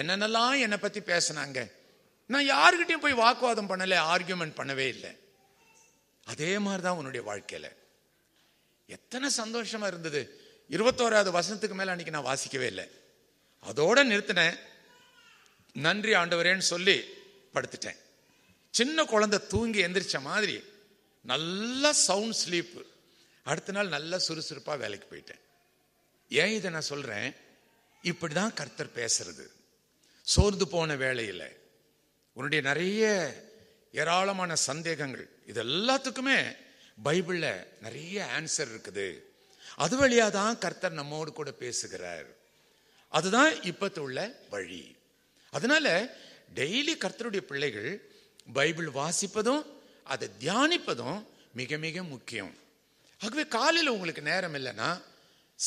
என்னென்னலாம் என்னை பற்றி பேசினாங்க நான் யாருக்கிட்டையும் போய் வாக்குவாதம் பண்ணலை ஆர்கியூமெண்ட் பண்ணவே இல்லை அதே மாதிரி தான் உன்னுடைய வாழ்க்கையில் எத்தனை சந்தோஷமாக இருந்தது இருபத்தோராவது வசனத்துக்கு மேலே அன்றைக்கி நான் வாசிக்கவே இல்லை அதோடு நிறுத்தினேன் நன்றி ஆண்டவரேன்னு சொல்லி படுத்துட்டேன் சின்ன குழந்தை தூங்கி எந்திரிச்ச மாதிரி நல்ல சவுண்ட் ஸ்லீப்பு அடுத்த நாள் நல்லா சுறுசுறுப்பாக வேலைக்கு போயிட்டேன் ஏன் இதை நான் சொல்கிறேன் இப்படி தான் கர்த்தர் பேசுறது சோர்ந்து போன வேலையில் உன்னுடைய நிறைய ஏராளமான சந்தேகங்கள் இது எல்லாத்துக்குமே பைபிளில் நிறைய ஆன்சர் இருக்குது அது வழியாக தான் கர்த்தர் நம்மோடு கூட பேசுகிறார் அதுதான் இப்பத்து உள்ள வழி அதனால டெய்லி கர்த்தருடைய பிள்ளைகள் பைபிள் வாசிப்பதும் அதை தியானிப்பதும் மிக மிக முக்கியம் ஆகவே காலையில் உங்களுக்கு நேரம் இல்லைன்னா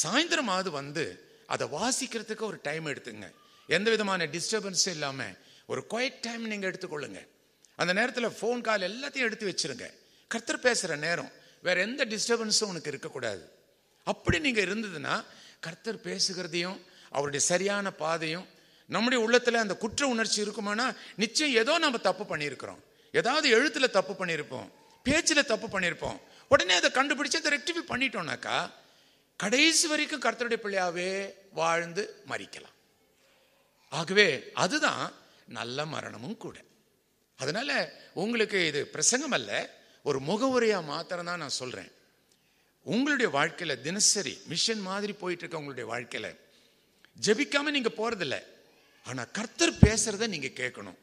சாயந்தரமாவது வந்து அதை வாசிக்கிறதுக்கு ஒரு டைம் எடுத்துங்க எந்த விதமான டிஸ்டர்பன்ஸும் இல்லாமல் ஒரு குவைட் டைம் நீங்கள் எடுத்துக்கொள்ளுங்க அந்த நேரத்தில் ஃபோன் கால் எல்லாத்தையும் எடுத்து வச்சுருங்க கர்த்தர் பேசுகிற நேரம் வேறு எந்த டிஸ்டர்பன்ஸும் உனக்கு இருக்கக்கூடாது அப்படி நீங்கள் இருந்ததுன்னா கர்த்தர் பேசுகிறதையும் அவருடைய சரியான பாதையும் நம்முடைய உள்ளத்தில் அந்த குற்ற உணர்ச்சி இருக்குமானா நிச்சயம் ஏதோ நம்ம தப்பு பண்ணியிருக்கிறோம் ஏதாவது எழுத்தில் தப்பு பண்ணியிருப்போம் பேச்சில் தப்பு பண்ணியிருப்போம் உடனே அதை கண்டுபிடிச்சு அதை ரெக்டிஃபை பண்ணிட்டோம்னாக்கா கடைசி வரைக்கும் கர்த்தருடைய பிள்ளையாவே வாழ்ந்து மறிக்கலாம் ஆகவே அதுதான் நல்ல மரணமும் கூட அதனால உங்களுக்கு இது பிரசங்கம் அல்ல ஒரு முகவுரையாக மாத்திரம் தான் நான் சொல்கிறேன் உங்களுடைய வாழ்க்கையில் தினசரி மிஷன் மாதிரி போயிட்டு இருக்க உங்களுடைய வாழ்க்கையில் ஜபிக்காம நீங்கள் போகிறதில்ல ஆனால் கர்த்தர் பேசுகிறத நீங்கள் கேட்கணும்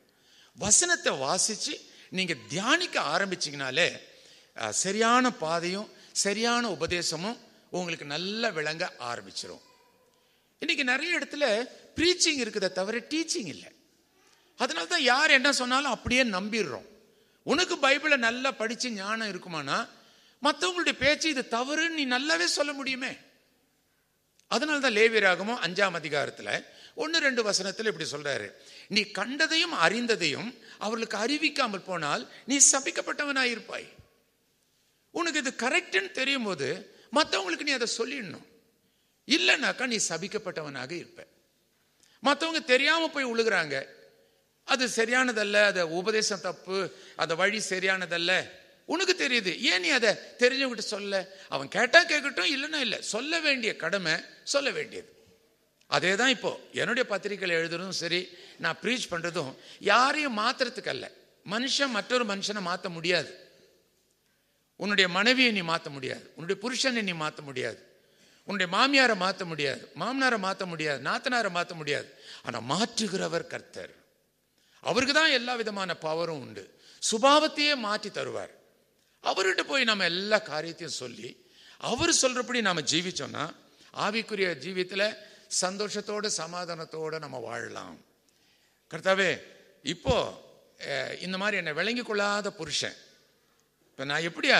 வசனத்தை வாசித்து நீங்கள் தியானிக்க ஆரம்பிச்சிங்கனாலே சரியான பாதையும் சரியான உபதேசமும் உங்களுக்கு நல்லா விளங்க ஆரம்பிச்சிடும் இன்னைக்கு நிறைய இடத்துல ப்ரீச்சிங் இருக்குதை தவிர டீச்சிங் இல்லை அதனால தான் யார் என்ன சொன்னாலும் அப்படியே நம்பிடுறோம் உனக்கு பைபிளை நல்லா படித்து ஞானம் இருக்குமானா மற்றவங்களுடைய பேச்சு இது தவறுன்னு நீ நல்லாவே சொல்ல முடியுமே அதனால தான் லேவியராகமோ அஞ்சாம் அதிகாரத்தில் ஒன்று ரெண்டு வசனத்தில் இப்படி சொல்கிறாரு நீ கண்டதையும் அறிந்ததையும் அவர்களுக்கு அறிவிக்காமல் போனால் நீ சபிக்கப்பட்டவனாக இருப்பாய் உனக்கு இது கரெக்டுன்னு தெரியும் போது மற்றவங்களுக்கு நீ அதை சொல்லிடணும் இல்லைனாக்கா நீ சபிக்கப்பட்டவனாக இருப்ப மற்றவங்க தெரியாமல் போய் உழுகிறாங்க அது சரியானதல்ல அதை உபதேசம் தப்பு அந்த வழி சரியானதல்ல உனக்கு தெரியுது ஏன் நீ அதை தெரிஞ்சவங்கிட்ட சொல்ல அவன் கேட்டால் கேட்கட்டும் இல்லைன்னா இல்லை சொல்ல வேண்டிய கடமை சொல்ல வேண்டியது அதே தான் இப்போது என்னுடைய பத்திரிகையில் எழுதுறதும் சரி நான் ப்ரீச் பண்ணுறதும் யாரையும் அல்ல மனுஷன் மற்றொரு மனுஷனை மாற்ற முடியாது உன்னுடைய மனைவியை நீ மாற்ற முடியாது உன்னுடைய புருஷனை நீ மாற்ற முடியாது உன்னுடைய மாமியாரை மாற்ற முடியாது மாமனாரை மாற்ற முடியாது நாத்தனாரை மாற்ற முடியாது ஆனால் மாற்றுகிறவர் கர்த்தர் அவருக்கு தான் எல்லா விதமான பவரும் உண்டு சுபாவத்தையே மாற்றி தருவார் அவர்கிட்ட போய் நம்ம எல்லா காரியத்தையும் சொல்லி அவர் சொல்கிறபடி நாம் ஜீவித்தோம்னா ஆவிக்குரிய ஜீவியத்தில் சந்தோஷத்தோடு சமாதானத்தோடு நம்ம வாழலாம் கர்த்தாவே இப்போ இந்த மாதிரி என்னை விளங்கி கொள்ளாத புருஷன் இப்போ நான் எப்படியா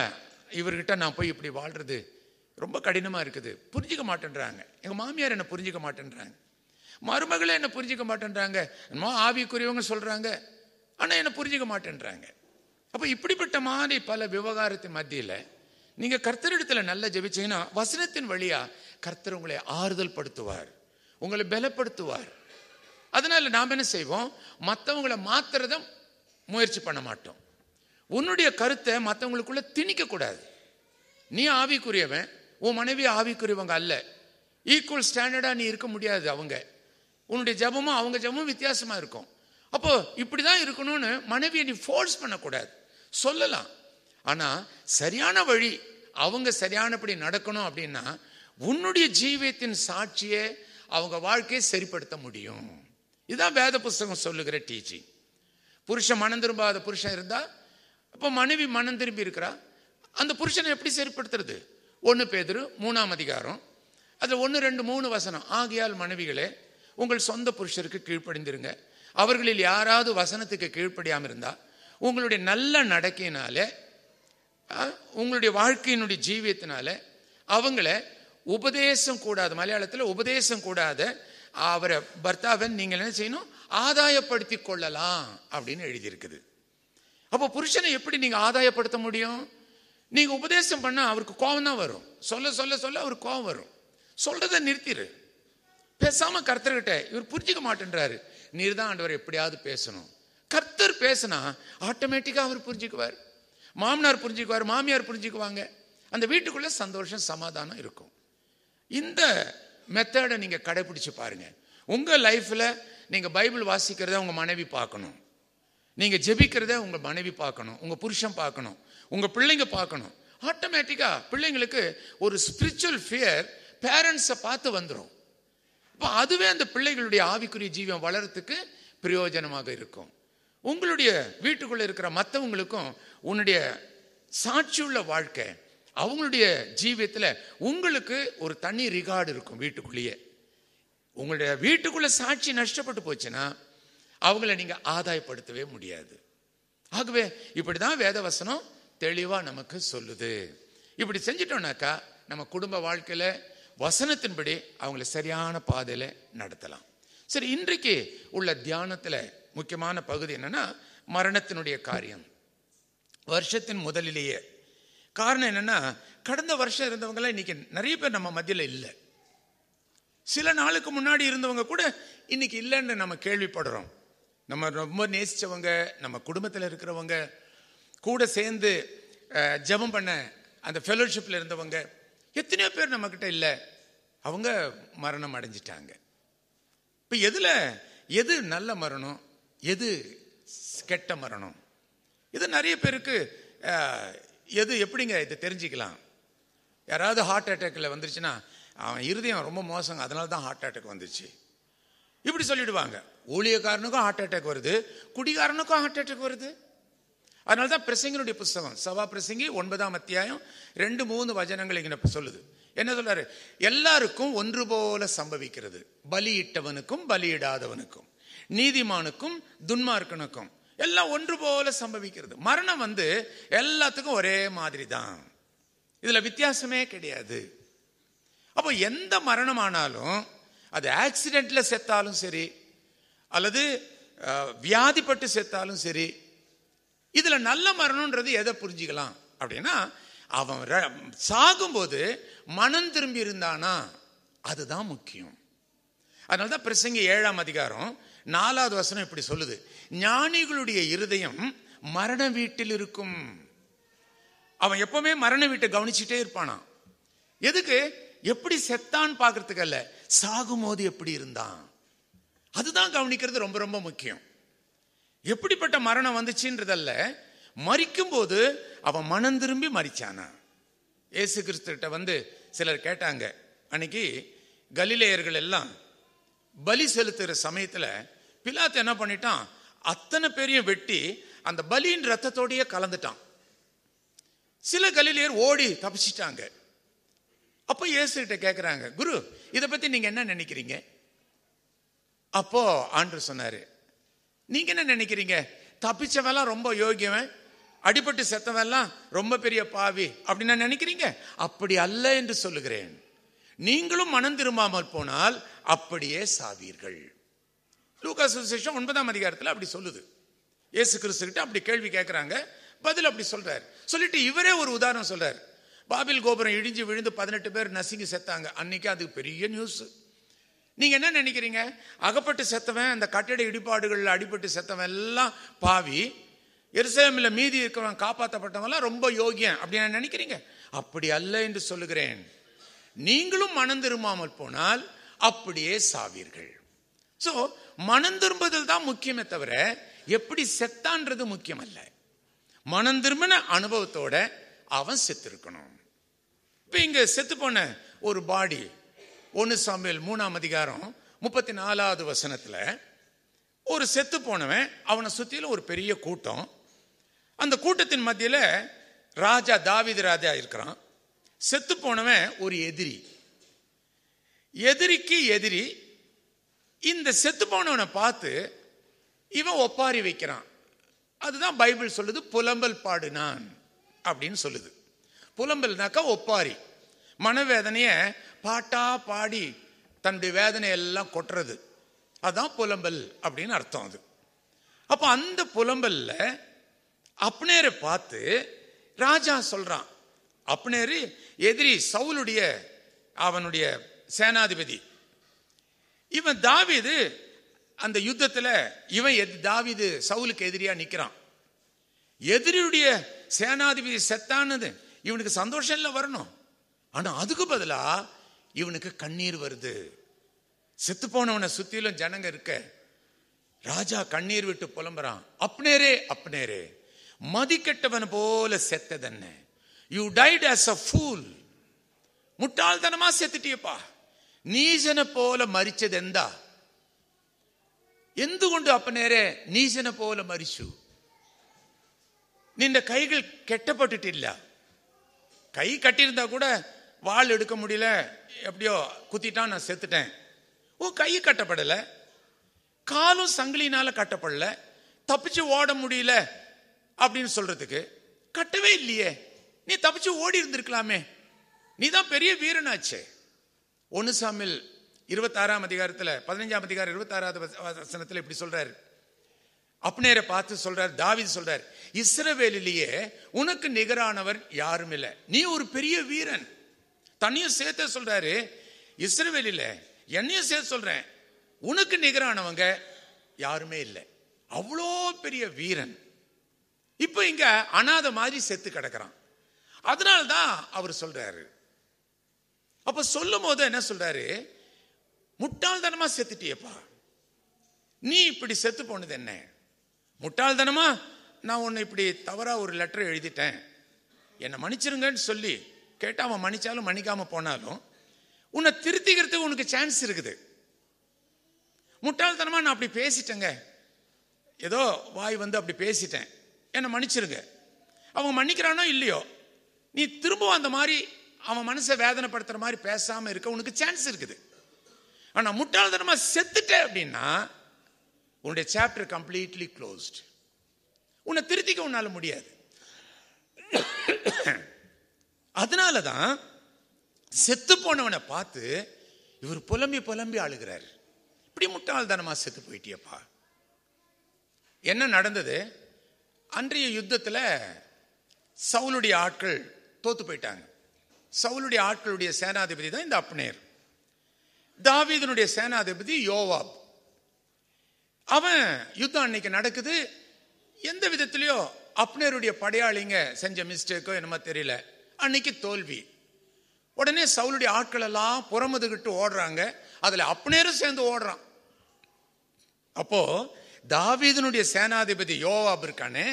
இவர்கிட்ட நான் போய் இப்படி வாழ்கிறது ரொம்ப கடினமாக இருக்குது புரிஞ்சிக்க மாட்டேன்றாங்க எங்கள் மாமியார் என்னை புரிஞ்சிக்க மாட்டேன்றாங்க மருமகளே என்னை புரிஞ்சிக்க மாட்டேன்றாங்க என்னமோ ஆவிக்குரியவங்க சொல்கிறாங்க ஆனால் என்னை புரிஞ்சிக்க மாட்டேன்றாங்க அப்போ இப்படிப்பட்ட மாதிரி பல விவகாரத்தின் மத்தியில் நீங்கள் கர்த்தரிடத்தில் நல்லா ஜெபிச்சிங்கன்னா வசனத்தின் வழியாக கர்த்தர் உங்களை ஆறுதல் படுத்துவார் உங்களை பலப்படுத்துவார் அதனால் நாம் என்ன செய்வோம் மற்றவங்களை மாற்றுறத முயற்சி பண்ண மாட்டோம் உன்னுடைய கருத்தை மற்றவங்களுக்குள்ளே திணிக்கக்கூடாது நீ ஆவிக்குரியவன் உன் மனைவி ஆவிக்குரியவங்க அல்ல ஈக்குவல் ஸ்டாண்டர்டாக நீ இருக்க முடியாது அவங்க உன்னுடைய ஜபமும் அவங்க ஜபமும் வித்தியாசமாக இருக்கும் அப்போது இப்படி தான் இருக்கணும்னு மனைவியை நீ ஃபோர்ஸ் பண்ணக்கூடாது சொல்லலாம் ஆனால் சரியான வழி அவங்க சரியானபடி நடக்கணும் அப்படின்னா உன்னுடைய ஜீவியத்தின் சாட்சியை அவங்க வாழ்க்கையை சரிப்படுத்த முடியும் இதுதான் வேத புஸ்தகம் சொல்லுகிற டீச்சிங் புருஷன் மனம் திரும்பாத புருஷன் இருந்தால் இப்போ மனைவி மனம் திரும்பி இருக்கிறா அந்த புருஷனை எப்படி சரிப்படுத்துறது ஒன்று பேதரு மூணாம் அதிகாரம் அதில் ஒன்று ரெண்டு மூணு வசனம் ஆகையால் மனைவிகளே உங்கள் சொந்த புருஷருக்கு கீழ்ப்படிந்திருங்க அவர்களில் யாராவது வசனத்துக்கு கீழ்ப்படியாமல் இருந்தால் உங்களுடைய நல்ல நடக்கையினால உங்களுடைய வாழ்க்கையினுடைய ஜீவியத்தினால அவங்கள உபதேசம் கூடாது மலையாளத்தில் உபதேசம் கூடாத அவரை பர்த்தாவன் நீங்கள் என்ன செய்யணும் ஆதாயப்படுத்தி கொள்ளலாம் அப்படின்னு எழுதியிருக்குது அப்போ புருஷனை எப்படி நீங்கள் ஆதாயப்படுத்த முடியும் நீங்கள் உபதேசம் பண்ணால் அவருக்கு கோபம் தான் வரும் சொல்ல சொல்ல சொல்ல அவருக்கு கோபம் வரும் சொல்கிறத நிறுத்திடு பேசாமல் கர்த்தர்கிட்ட இவர் புரிஞ்சிக்க மாட்டேன்றாரு நீர் தான் ஆண்டவர் எப்படியாவது பேசணும் கர்த்தர் பேசினா ஆட்டோமேட்டிக்காக அவர் புரிஞ்சுக்குவார் மாமனார் புரிஞ்சுக்குவார் மாமியார் புரிஞ்சுக்குவாங்க அந்த வீட்டுக்குள்ளே சந்தோஷம் சமாதானம் இருக்கும் இந்த மெத்தடை நீங்கள் கடைப்பிடிச்சு பாருங்கள் உங்கள் லைஃப்பில் நீங்கள் பைபிள் வாசிக்கிறத உங்கள் மனைவி பார்க்கணும் நீங்கள் ஜெபிக்கிறத உங்கள் மனைவி பார்க்கணும் உங்கள் புருஷன் பார்க்கணும் உங்கள் பிள்ளைங்க பார்க்கணும் ஆட்டோமேட்டிக்காக பிள்ளைங்களுக்கு ஒரு ஸ்பிரிச்சுவல் ஃபியர் பேரண்ட்ஸை பார்த்து வந்துடும் இப்போ அதுவே அந்த பிள்ளைகளுடைய ஆவிக்குரிய ஜீவன் வளரத்துக்கு பிரயோஜனமாக இருக்கும் உங்களுடைய வீட்டுக்குள்ளே இருக்கிற மற்றவங்களுக்கும் உன்னுடைய சாட்சியுள்ள வாழ்க்கை அவங்களுடைய ஜீவியத்தில் உங்களுக்கு ஒரு தனி ரிகார்டு இருக்கும் வீட்டுக்குள்ளேயே உங்களுடைய வீட்டுக்குள்ளே சாட்சி நஷ்டப்பட்டு போச்சுன்னா அவங்கள நீங்கள் ஆதாயப்படுத்தவே முடியாது ஆகவே இப்படி தான் வேதவசனம் தெளிவாக நமக்கு சொல்லுது இப்படி செஞ்சிட்டோம்னாக்கா நம்ம குடும்ப வாழ்க்கையில் வசனத்தின்படி அவங்கள சரியான பாதையில் நடத்தலாம் சரி இன்றைக்கு உள்ள தியானத்தில் முக்கியமான பகுதி என்னென்னா மரணத்தினுடைய காரியம் வருஷத்தின் முதலிலேயே காரணம் என்னென்னா கடந்த வருஷம் இருந்தவங்களாம் இன்றைக்கி நிறைய பேர் நம்ம மத்தியில் இல்லை சில நாளுக்கு முன்னாடி இருந்தவங்க கூட இன்றைக்கி இல்லைன்னு நம்ம கேள்விப்படுறோம் நம்ம ரொம்ப நேசித்தவங்க நம்ம குடும்பத்தில் இருக்கிறவங்க கூட சேர்ந்து ஜபம் பண்ண அந்த ஃபெலோஷிப்பில் இருந்தவங்க எத்தனையோ பேர் நம்மக்கிட்ட இல்லை அவங்க மரணம் அடைஞ்சிட்டாங்க இப்போ எதில் எது நல்ல மரணம் எது கெட்ட மரணம் இது நிறைய பேருக்கு எது எப்படிங்க இதை தெரிஞ்சுக்கலாம் யாராவது ஹார்ட் அட்டாக்கில் வந்துருச்சுன்னா அவன் இருதயம் ரொம்ப மோசம் அதனால தான் ஹார்ட் அட்டாக் வந்துச்சு இப்படி சொல்லிவிடுவாங்க ஊழியக்காரனுக்கும் ஹார்ட் அட்டாக் வருது குடிகாரனுக்கும் ஹார்ட் அட்டாக் வருது அதனால தான் பிரசங்கினுடைய புஸ்தகம் சவா பிரசங்கி ஒன்பதாம் அத்தியாயம் ரெண்டு மூணு வஜனங்கள் இங்கே சொல்லுது என்ன சொல்கிறாரு எல்லாருக்கும் ஒன்று போல சம்பவிக்கிறது பலியிட்டவனுக்கும் பலியிடாதவனுக்கும் நீதிமானுக்கும் துன்மார்க்கனுக்கும் எல்லாம் ஒன்று போல சம்பவிக்கிறது மரணம் வந்து எல்லாத்துக்கும் ஒரே மாதிரி தான் இதில் வித்தியாசமே கிடையாது அப்போ எந்த மரணம் ஆனாலும் அது ஆக்சிடெண்ட்டில் செத்தாலும் சரி அல்லது வியாதிப்பட்டு செத்தாலும் சரி இதில் நல்ல மரணம்ன்றது எதை புரிஞ்சுக்கலாம் அப்படின்னா அவன் சாகும்போது மனம் திரும்பி இருந்தானா அதுதான் முக்கியம் அதனால தான் பிரசங்க ஏழாம் அதிகாரம் நாலாவது வசனம் இப்படி சொல்லுது ஞானிகளுடைய இருதயம் மரண வீட்டில் இருக்கும் அவன் எப்பவுமே மரண வீட்டை கவனிச்சுட்டே இருப்பானா எதுக்கு எப்படி செத்தான் பார்க்கறதுக்கு அல்ல சாகும்போது எப்படி இருந்தான் அதுதான் கவனிக்கிறது ரொம்ப ரொம்ப முக்கியம் எப்படிப்பட்ட மரணம் வந்துச்சுன்றதல்ல மறிக்கும் போது அவன் மனம் திரும்பி மறிச்சானா ஏசு கிறிஸ்துகிட்ட வந்து சிலர் கேட்டாங்க அன்னைக்கு கலிலேயர்கள் எல்லாம் பலி செலுத்துகிற சமயத்தில் பிலாத் என்ன பண்ணிட்டான் அத்தனை பேரையும் வெட்டி அந்த பலியின் ரத்தத்தோடையே கலந்துட்டான் சில கலிலியர் ஓடி தப்பிச்சிட்டாங்க அப்போ இயேசுகிட்ட கேட்குறாங்க குரு இதை பற்றி நீங்கள் என்ன நினைக்கிறீங்க அப்போ ஆண்டு சொன்னார் நீங்கள் என்ன நினைக்கிறீங்க தப்பிச்சவெல்லாம் ரொம்ப யோகியவன் அடிபட்டு செத்தவெல்லாம் ரொம்ப பெரிய பாவி அப்படின்னு நினைக்கிறீங்க அப்படி அல்ல என்று சொல்லுகிறேன் நீங்களும் மனம் திரும்பாமல் போனால் அப்படியே சாவீர்கள் லூகா சுசேஷம் ஒன்பதாம் அதிகாரத்தில் அப்படி சொல்லுது ஏசு கிட்ட அப்படி கேள்வி கேட்குறாங்க பதில் அப்படி சொல்கிறார் சொல்லிட்டு இவரே ஒரு உதாரணம் சொல்கிறார் பாபில் கோபுரம் இடிஞ்சு விழுந்து பதினெட்டு பேர் நசுங்கி செத்தாங்க அன்னைக்கு அது பெரிய நியூஸ் நீங்கள் என்ன நினைக்கிறீங்க அகப்பட்டு செத்தவன் அந்த கட்டிட இடிபாடுகளில் அடிபட்டு செத்தவன் எல்லாம் பாவி எருசலேமில் மீதி இருக்கிறவன் காப்பாற்றப்பட்டவெல்லாம் ரொம்ப யோகியன் அப்படின்னு நினைக்கிறீங்க அப்படி அல்ல என்று சொல்லுகிறேன் நீங்களும் மனம் திரும்பாமல் போனால் அப்படியே சாவீர்கள் ஸோ மனம் திரும்புதல் தான் முக்கியமே தவிர எப்படி செத்தான்றது முக்கியம் அல்ல மனம் திரும்பின அனுபவத்தோட அவன் இருக்கணும் இப்போ இங்கே செத்து போன ஒரு பாடி ஒன்று சாமியல் மூணாம் அதிகாரம் முப்பத்தி நாலாவது வசனத்தில் ஒரு செத்து போனவன் அவனை சுற்றிலும் ஒரு பெரிய கூட்டம் அந்த கூட்டத்தின் மத்தியில் ராஜா தாவித ராஜா இருக்கிறான் செத்து போனவன் ஒரு எதிரி எதிரிக்கு எதிரி இந்த செத்து போனவனை பார்த்து இவன் ஒப்பாரி வைக்கிறான் அதுதான் பைபிள் சொல்லுது புலம்பல் நான் அப்படின்னு சொல்லுது புலம்பல்னாக்கா ஒப்பாரி மனவேதனையை பாட்டா பாடி தன்னுடைய வேதனை எல்லாம் கொட்டுறது அதுதான் புலம்பல் அப்படின்னு அர்த்தம் அது அப்போ அந்த புலம்பல்ல அப்னேரை பார்த்து ராஜா சொல்றான் அப்னேரு எதிரி சவுலுடைய அவனுடைய சேனாதிபதி இவன் தாவிது அந்த யுத்தத்தில் இவன் எது தாவிது சவுலுக்கு எதிரியாக நிற்கிறான் எதிரியுடைய சேனாதிபதி செத்தானது இவனுக்கு சந்தோஷம் இல்லை வரணும் ஆனால் அதுக்கு பதிலாக இவனுக்கு கண்ணீர் வருது செத்து போனவனை சுற்றிலும் ஜனங்க இருக்க ராஜா கண்ணீர் விட்டு புலம்புறான் அப்னேரே அப்னேரே மதிக்கெட்டவன் போல செத்ததென்ன you died as a fool முட்டாள்தனமாக செத்துட்டியப்பா നീശനെ പോലെ മരിച്ചതെന്താ എന്തുകൊണ്ട് അപ്പനേരെ നീശനെ പോലെ മരിച്ചു നിന്റെ കൈകൾ കെട്ടപ്പെട്ടിട്ടില്ല കൈ கட்டியிருந்தா കൂടെ വാൾ എടുക്ക முடியல எப்படியோ குத்திட்டான் நான் செத்துட்டேன் ஓ கை கட்டப்படல காலும் சங்கிலினால கட்டப்படல தப்பிச்சு ஓட முடியல அப்படின்னு சொல்றதுக்கு கட்டவே இல்லையே நீ தப்பிச்சு ஓடி இருந்திருக்கலாமே நீ தான் பெரிய வீரனாச்சே ஒன்று சாமில் இருபத்தாறாம் அதிகாரத்தில் பதினஞ்சாம் அதிகாரம் இருபத்தாறாவது வசனத்தில் இப்படி சொல்றாரு அப்னேரை பார்த்து சொல்றாரு தாவிது சொல்றாரு இஸ்ரவேலிலேயே உனக்கு நிகரானவர் யாரும் இல்லை நீ ஒரு பெரிய வீரன் தன்னையும் சேர்த்த சொல்றாரு இஸ்ரவேலில் என்னையும் சேர்த்து சொல்றேன் உனக்கு நிகரானவங்க யாருமே இல்லை அவ்வளோ பெரிய வீரன் இப்போ இங்க அனாத மாதிரி செத்து கிடக்கிறான் அதனால்தான் அவர் சொல்றாரு அப்போ சொல்லும் போது என்ன சொல்றாரு முட்டாள்தனமா செத்துட்டியப்பா நீ இப்படி செத்து போனது என்ன முட்டாள்தனமா நான் உன்னை இப்படி தவறா ஒரு லெட்டர் எழுதிட்டேன் என்னை மன்னிச்சிருங்கன்னு சொல்லி கேட்டால் அவன் மன்னிச்சாலும் மன்னிக்காம போனாலும் உன்னை திருத்திக்கிறதுக்கு உனக்கு சான்ஸ் இருக்குது முட்டாள்தனமா நான் அப்படி பேசிட்டேங்க ஏதோ வாய் வந்து அப்படி பேசிட்டேன் என்னை மன்னிச்சிருங்க அவன் மன்னிக்கிறானோ இல்லையோ நீ திரும்பவும் அந்த மாதிரி அவன் மனசை வேதனைப்படுத்துகிற மாதிரி பேசாமல் இருக்க உனக்கு சான்ஸ் இருக்குது ஆனால் முட்டாள்தனமாக செத்துட்டேன் அப்படின்னா உன்னுடைய சாப்டர் கம்ப்ளீட்லி க்ளோஸ்ட் உன்னை திருத்திக்க உன்னால முடியாது அதனால தான் செத்து போனவனை பார்த்து இவர் புலம்பி புலம்பி அழுகிறார் இப்படி முட்டாள்தனமாக செத்து போயிட்டியப்பா என்ன நடந்தது அன்றைய யுத்தத்தில் சவுளுடைய ஆட்கள் தோத்து போயிட்டாங்க சவுலுடைய ஆட்களுடைய சேனாதிபதி தான் இந்த அப்னேர் தாவீதனுடைய சேனாதிபதி யோவாப் அவன் யுத்தம் அன்னைக்கு நடக்குது எந்த விதத்திலையோ அப்னேருடைய படையாளிங்க செஞ்ச மிஸ்டேக்கோ என்னமோ தெரியல அன்னைக்கு தோல்வி உடனே சவுளுடைய ஆட்கள் எல்லாம் புறமுதுகிட்டு ஓடுறாங்க அதுல அப்னேரும் சேர்ந்து ஓடுறான் அப்போ தாவீதனுடைய சேனாதிபதி யோவாப் இருக்கானே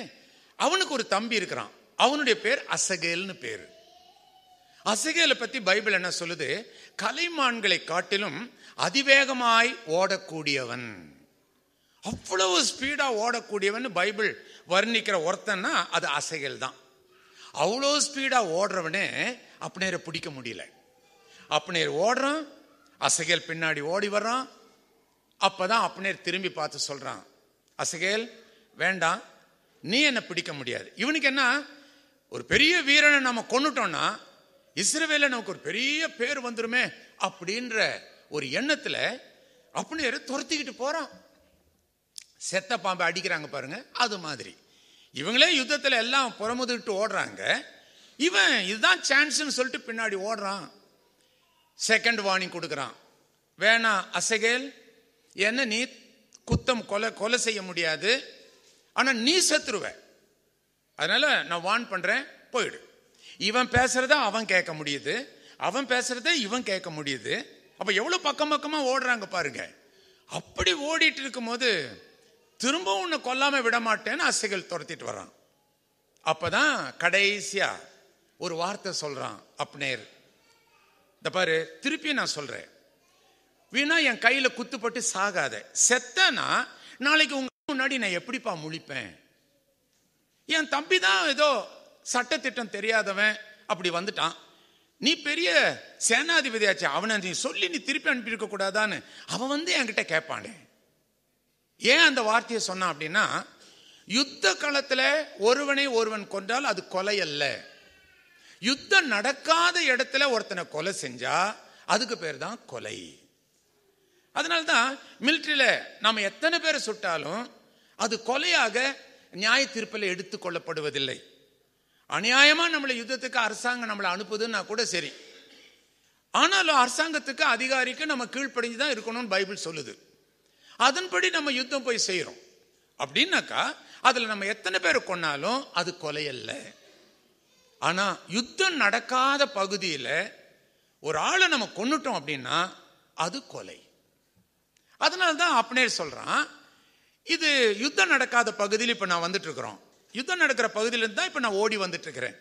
அவனுக்கு ஒரு தம்பி இருக்கிறான் அவனுடைய பேர் அசகேல்னு பேரு அசகேலை பற்றி பைபிள் என்ன சொல்லுது கலைமான்களை காட்டிலும் அதிவேகமாய் ஓடக்கூடியவன் அவ்வளவு ஸ்பீடாக ஓடக்கூடியவன் பைபிள் வர்ணிக்கிற ஒருத்தன்னா அது அசைகள் தான் அவ்வளோ ஸ்பீடாக ஓடுறவனே அப்படின் பிடிக்க முடியல அப்படின் ஓடுறான் அசைகள் பின்னாடி ஓடி வர்றான் அப்போ தான் அப்படின் திரும்பி பார்த்து சொல்கிறான் அசைகள் வேண்டாம் நீ என்னை பிடிக்க முடியாது இவனுக்கு என்ன ஒரு பெரிய வீரனை நம்ம கொண்டுட்டோன்னா இஸ்ரேவேல நமக்கு ஒரு பெரிய பேர் வந்துருமே அப்படின்ற ஒரு எண்ணத்தில் அப்படின்னு துரத்திக்கிட்டு போகிறான் செத்த பாம்பை அடிக்கிறாங்க பாருங்க அது மாதிரி இவங்களே யுத்தத்தில் எல்லாம் புறமுதுகிட்டு ஓடுறாங்க இவன் இதுதான் சான்ஸ்னு சொல்லிட்டு பின்னாடி ஓடுறான் செகண்ட் வார்னிங் கொடுக்குறான் வேணாம் அசகேல் என்ன நீ குத்தம் கொலை கொலை செய்ய முடியாது ஆனால் நீ செத்துருவ அதனால நான் வான் பண்ணுறேன் போயிடு இவன் பேசுறத அவன் கேட்க முடியுது அவன் பேசுறத இவன் கேட்க முடியுது அப்ப எவ்வளவு பக்கம் பக்கமா ஓடுறாங்க பாருங்க அப்படி ஓடிட்டு இருக்கும் போது திரும்பவும் உன்னை கொல்லாம விட மாட்டேன்னு அசைகள் துரத்திட்டு வரான் அப்பதான் கடைசியா ஒரு வார்த்தை சொல்றான் அப்னேர் இந்த பாரு திருப்பி நான் சொல்றேன் வீணா என் கையில குத்துப்பட்டு சாகாத செத்தனா நாளைக்கு உங்க முன்னாடி நான் எப்படிப்பா முழிப்பேன் என் தம்பி தான் ஏதோ சட்டத்திட்டம் தெரியாதவன் அப்படி வந்துட்டான் நீ பெரிய சேனாதிபதியாச்சு அவனை நீ சொல்லி நீ திருப்பி அனுப்பியிருக்க கூடாதான்னு அவன் வந்து என்கிட்ட கேட்பானே ஏன் அந்த வார்த்தையை சொன்னான் அப்படின்னா யுத்த காலத்தில் ஒருவனை ஒருவன் கொன்றால் அது கொலை அல்ல யுத்தம் நடக்காத இடத்துல ஒருத்தனை கொலை செஞ்சா அதுக்கு பேர் தான் கொலை அதனால்தான் மிலிட்ரியில் நாம் எத்தனை பேரை சுட்டாலும் அது கொலையாக நியாய தீர்ப்பில் எடுத்துக்கொள்ளப்படுவதில்லை அநியாயமாக நம்மளை யுத்தத்துக்கு அரசாங்கம் நம்மளை அனுப்புதுன்னா கூட சரி ஆனாலும் அரசாங்கத்துக்கு அதிகாரிக்கு நம்ம கீழ்ப்படிஞ்சு தான் இருக்கணும்னு பைபிள் சொல்லுது அதன்படி நம்ம யுத்தம் போய் செய்கிறோம் அப்படின்னாக்கா அதில் நம்ம எத்தனை பேர் கொன்னாலும் அது கொலை அல்ல ஆனால் யுத்தம் நடக்காத பகுதியில் ஒரு ஆளை நம்ம கொண்டுட்டோம் அப்படின்னா அது கொலை அதனால தான் அப்னேர் சொல்கிறான் இது யுத்தம் நடக்காத பகுதியில் இப்போ நான் வந்துட்டு இருக்கிறோம் யுத்தம் நடக்கிற பகுதியிலேருந்து தான் இப்போ நான் ஓடி வந்துட்டுருக்கிறேன்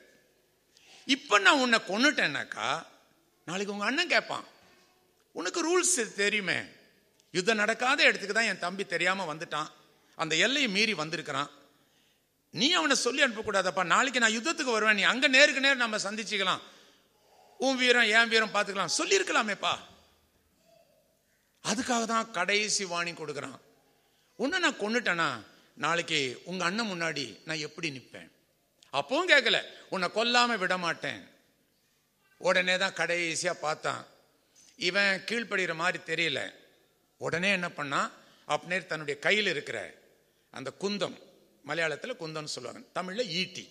இப்போ நான் உன்னை கொண்டுட்டேன்னாக்கா நாளைக்கு உங்கள் அண்ணன் கேட்பான் உனக்கு ரூல்ஸ் தெரியுமே யுத்தம் நடக்காத இடத்துக்கு தான் என் தம்பி தெரியாமல் வந்துட்டான் அந்த எல்லையை மீறி வந்திருக்கிறான் நீ அவனை சொல்லி அனுப்பக்கூடாதப்பா நாளைக்கு நான் யுத்தத்துக்கு வருவேன் நீ அங்கே நேருக்கு நேர் நம்ம சந்திச்சுக்கலாம் உன் வீரம் என் வீரம் பார்த்துக்கலாம் சொல்லியிருக்கலாமேப்பா அதுக்காக தான் கடைசி வாணி கொடுக்குறான் உன்னை நான் கொண்டுட்டேனா நாளைக்கு உங்கள் அண்ணன் முன்னாடி நான் எப்படி நிற்பேன் அப்பவும் கேட்கல உன்னை கொல்லாமல் விட மாட்டேன் உடனே தான் கடைசியா பார்த்தான் இவன் கீழ்படுகிற மாதிரி தெரியல உடனே என்ன பண்ணான் அப்படின்னே தன்னுடைய கையில் இருக்கிற அந்த குந்தம் மலையாளத்தில் குந்தம்னு சொல்லுவாங்க தமிழில் ஈட்டி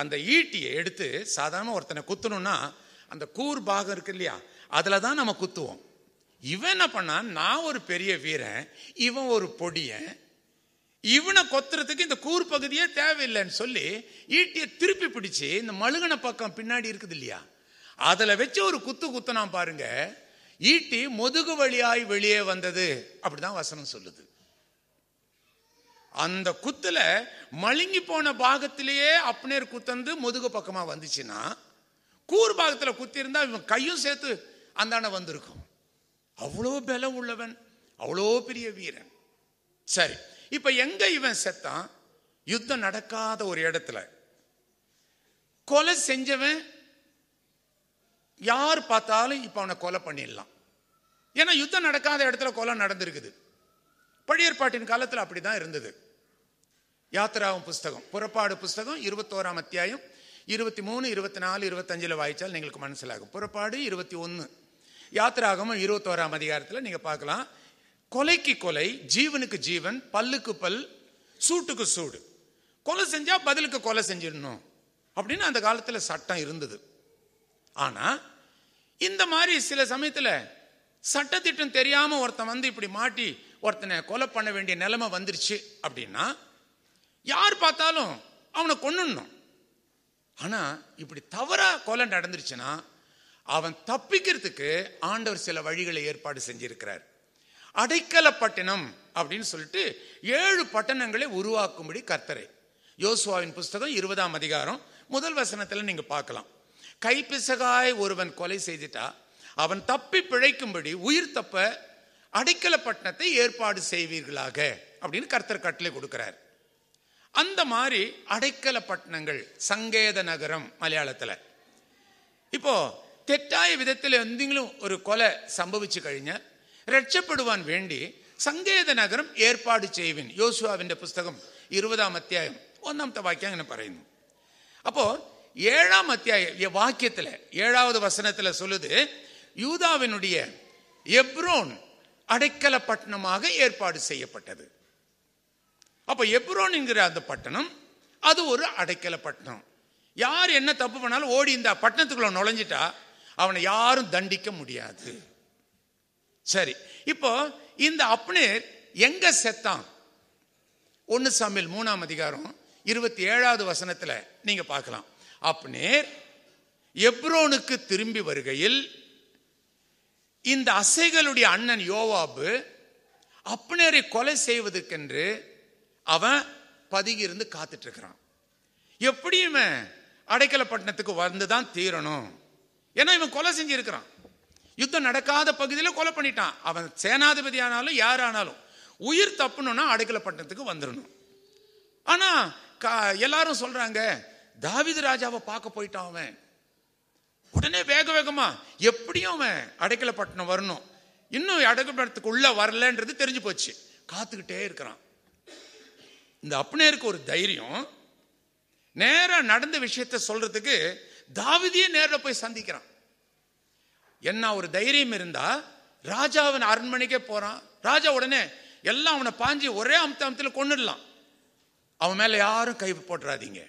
அந்த ஈட்டியை எடுத்து சாதாரண ஒருத்தனை குத்தணும்னா அந்த கூர் பாகம் இருக்கு இல்லையா அதில் தான் நம்ம குத்துவோம் இவன் என்ன பண்ணா நான் ஒரு பெரிய வீரன் இவன் ஒரு பொடியன் இவனை கொத்துறதுக்கு இந்த கூர் பகுதியே தேவையில்லைன்னு சொல்லி ஈட்டியை திருப்பி பிடிச்சி இந்த மழுகனை பக்கம் பின்னாடி இருக்குது இல்லையா அதில் வச்சு ஒரு குத்து குத்தனா பாருங்க ஈட்டி முதுகு வழியாய் வெளியே வந்தது அப்படிதான் வசனம் சொல்லுது அந்த குத்துல மழுங்கி போன பாகத்திலேயே அப்னேர் குத்தந்து முதுகு பக்கமா வந்துச்சுன்னா கூறு பாகத்தில் குத்திருந்தா இவன் கையும் சேர்த்து அண்ணன் வந்திருக்கும் அவ்வளோ பலம் உள்ளவன் அவ்வளோ பெரிய வீரன் சரி இப்போ எங்கே இவன் செத்தான் யுத்தம் நடக்காத ஒரு இடத்துல கொலை செஞ்சவன் யார் பார்த்தாலும் இப்போ அவனை கொலை பண்ணிடலாம் ஏன்னா யுத்தம் நடக்காத இடத்துல கொலை நடந்திருக்குது பழையற்பாட்டின் காலத்தில் அப்படி தான் இருந்தது யாத்திராவும் புஸ்தகம் புறப்பாடு புஸ்தகம் இருபத்தோராம் அத்தியாயம் இருபத்தி மூணு இருபத்தி நாலு இருபத்தஞ்சில் வாய்ச்சால் நீங்களுக்கு மனசிலாகும் புறப்பாடு இருபத்தி ஒன்று யாத்திராகமும் இருபத்தோராம் அதிகாரத்தில் நீங்கள் பார்க்கலாம் கொலைக்கு கொலை ஜீவனுக்கு ஜீவன் பல்லுக்கு பல் சூட்டுக்கு சூடு கொலை செஞ்சா பதிலுக்கு கொலை செஞ்சிடணும் அப்படின்னு அந்த காலத்தில் சட்டம் இருந்தது ஆனால் இந்த மாதிரி சில சமயத்தில் சட்டத்திட்டம் தெரியாமல் ஒருத்தன் வந்து இப்படி மாட்டி ஒருத்தனை கொலை பண்ண வேண்டிய நிலைமை வந்துருச்சு அப்படின்னா யார் பார்த்தாலும் அவனை கொண்டுடணும் ஆனால் இப்படி தவறாக கொலை நடந்துருச்சுன்னா அவன் தப்பிக்கிறதுக்கு ஆண்டவர் சில வழிகளை ஏற்பாடு செஞ்சிருக்கிறார் அடைக்கல பட்டணம் அப்படின்னு சொல்லிட்டு ஏழு பட்டணங்களை உருவாக்கும்படி கர்த்தரை யோசுவாவின் புஸ்தகம் இருபதாம் அதிகாரம் முதல் வசனத்தில் நீங்கள் பார்க்கலாம் கைப்பிசகாய் ஒருவன் கொலை செய்துட்டா அவன் தப்பி பிழைக்கும்படி உயிர் தப்ப அடைக்கல பட்டணத்தை ஏற்பாடு செய்வீர்களாக அப்படின்னு கர்த்தர் கட்டளை கொடுக்கிறார் அந்த மாதிரி அடைக்கல பட்டணங்கள் சங்கேத நகரம் மலையாளத்தில் இப்போ தெட்டாய விதத்தில் எந்தங்களும் ஒரு கொலை சம்பவிச்சு கழிஞ்சால் ரட்சப்படுவான் வேண்டி சங்கேத நகரம் ஏற்பாடு செய்வேன் യോശുവാവിൻ്റെ புஸ்தகம் இருபதாம் அத்தியாயம் ஒன்றாம் வாக்கியம் என்ன പറയുന്നു அப்போ ஏழாம் அத்தியாய வாக்கியத்தில் ஏழாவது வசனத்தில் சொல்லுது யூதாவினுடைய எப்ரோன் அடைக்கல பட்டணமாக ஏற்பாடு செய்யப்பட்டது அப்போ எப்ரோன் என்கிற அந்த பட்டணம் அது ஒரு அடைக்கல பட்டணம் யார் என்ன தப்பு பண்ணாலும் ஓடி இந்த பட்டணத்துக்குள்ள நுழைஞ்சிட்டா அவனை யாரும் தண்டிக்க முடியாது சரி இப்போ இந்த அப்னேர் எங்க செத்தான் ஒன்று சாமியில் மூணாம் அதிகாரம் இருபத்தி ஏழாவது வசனத்தில் நீங்க பார்க்கலாம் அப்னேர் எப்ரோனுக்கு திரும்பி வருகையில் இந்த அசைகளுடைய அண்ணன் யோவாபு அப்னேரை கொலை செய்வதற்கென்று அவன் பதுகியிருந்து காத்துட்டு இருக்கிறான் எப்படியுமே அடைக்கலப்பட்டினத்துக்கு வந்து தான் தீரணும் ஏன்னா இவன் கொலை செஞ்சிருக்கிறான் யுத்தம் நடக்காத பகுதியில் கொலை பண்ணிட்டான் அவன் சேனாதிபதி ஆனாலும் யாரானாலும் உயிர் தப்புணுன்னா அடைக்கல பட்டணத்துக்கு வந்துடணும் ஆனால் கா எல்லாரும் சொல்கிறாங்க தாவிது ராஜாவை பார்க்க போயிட்டான் அவன் உடனே வேக வேகமாக எப்படியும் அவன் அடைக்கல பட்டணம் வரணும் இன்னும் அடக்கப்படத்துக்கு உள்ளே வரலன்றது தெரிஞ்சு போச்சு காத்துக்கிட்டே இருக்கிறான் இந்த அப்பனேருக்கு ஒரு தைரியம் நேராக நடந்த விஷயத்த சொல்றதுக்கு தாவிதியே நேரில் போய் சந்திக்கிறான் என்ன ஒரு தைரியம் இருந்தா அவன் அரண்மனைக்கே போறான் ராஜா உடனே எல்லாம் அவனை பாஞ்சி ஒரே அமுத்த அமுத்தில் கொண்டுடலாம் அவன் மேலே யாரும் கை போட்டுறாதீங்க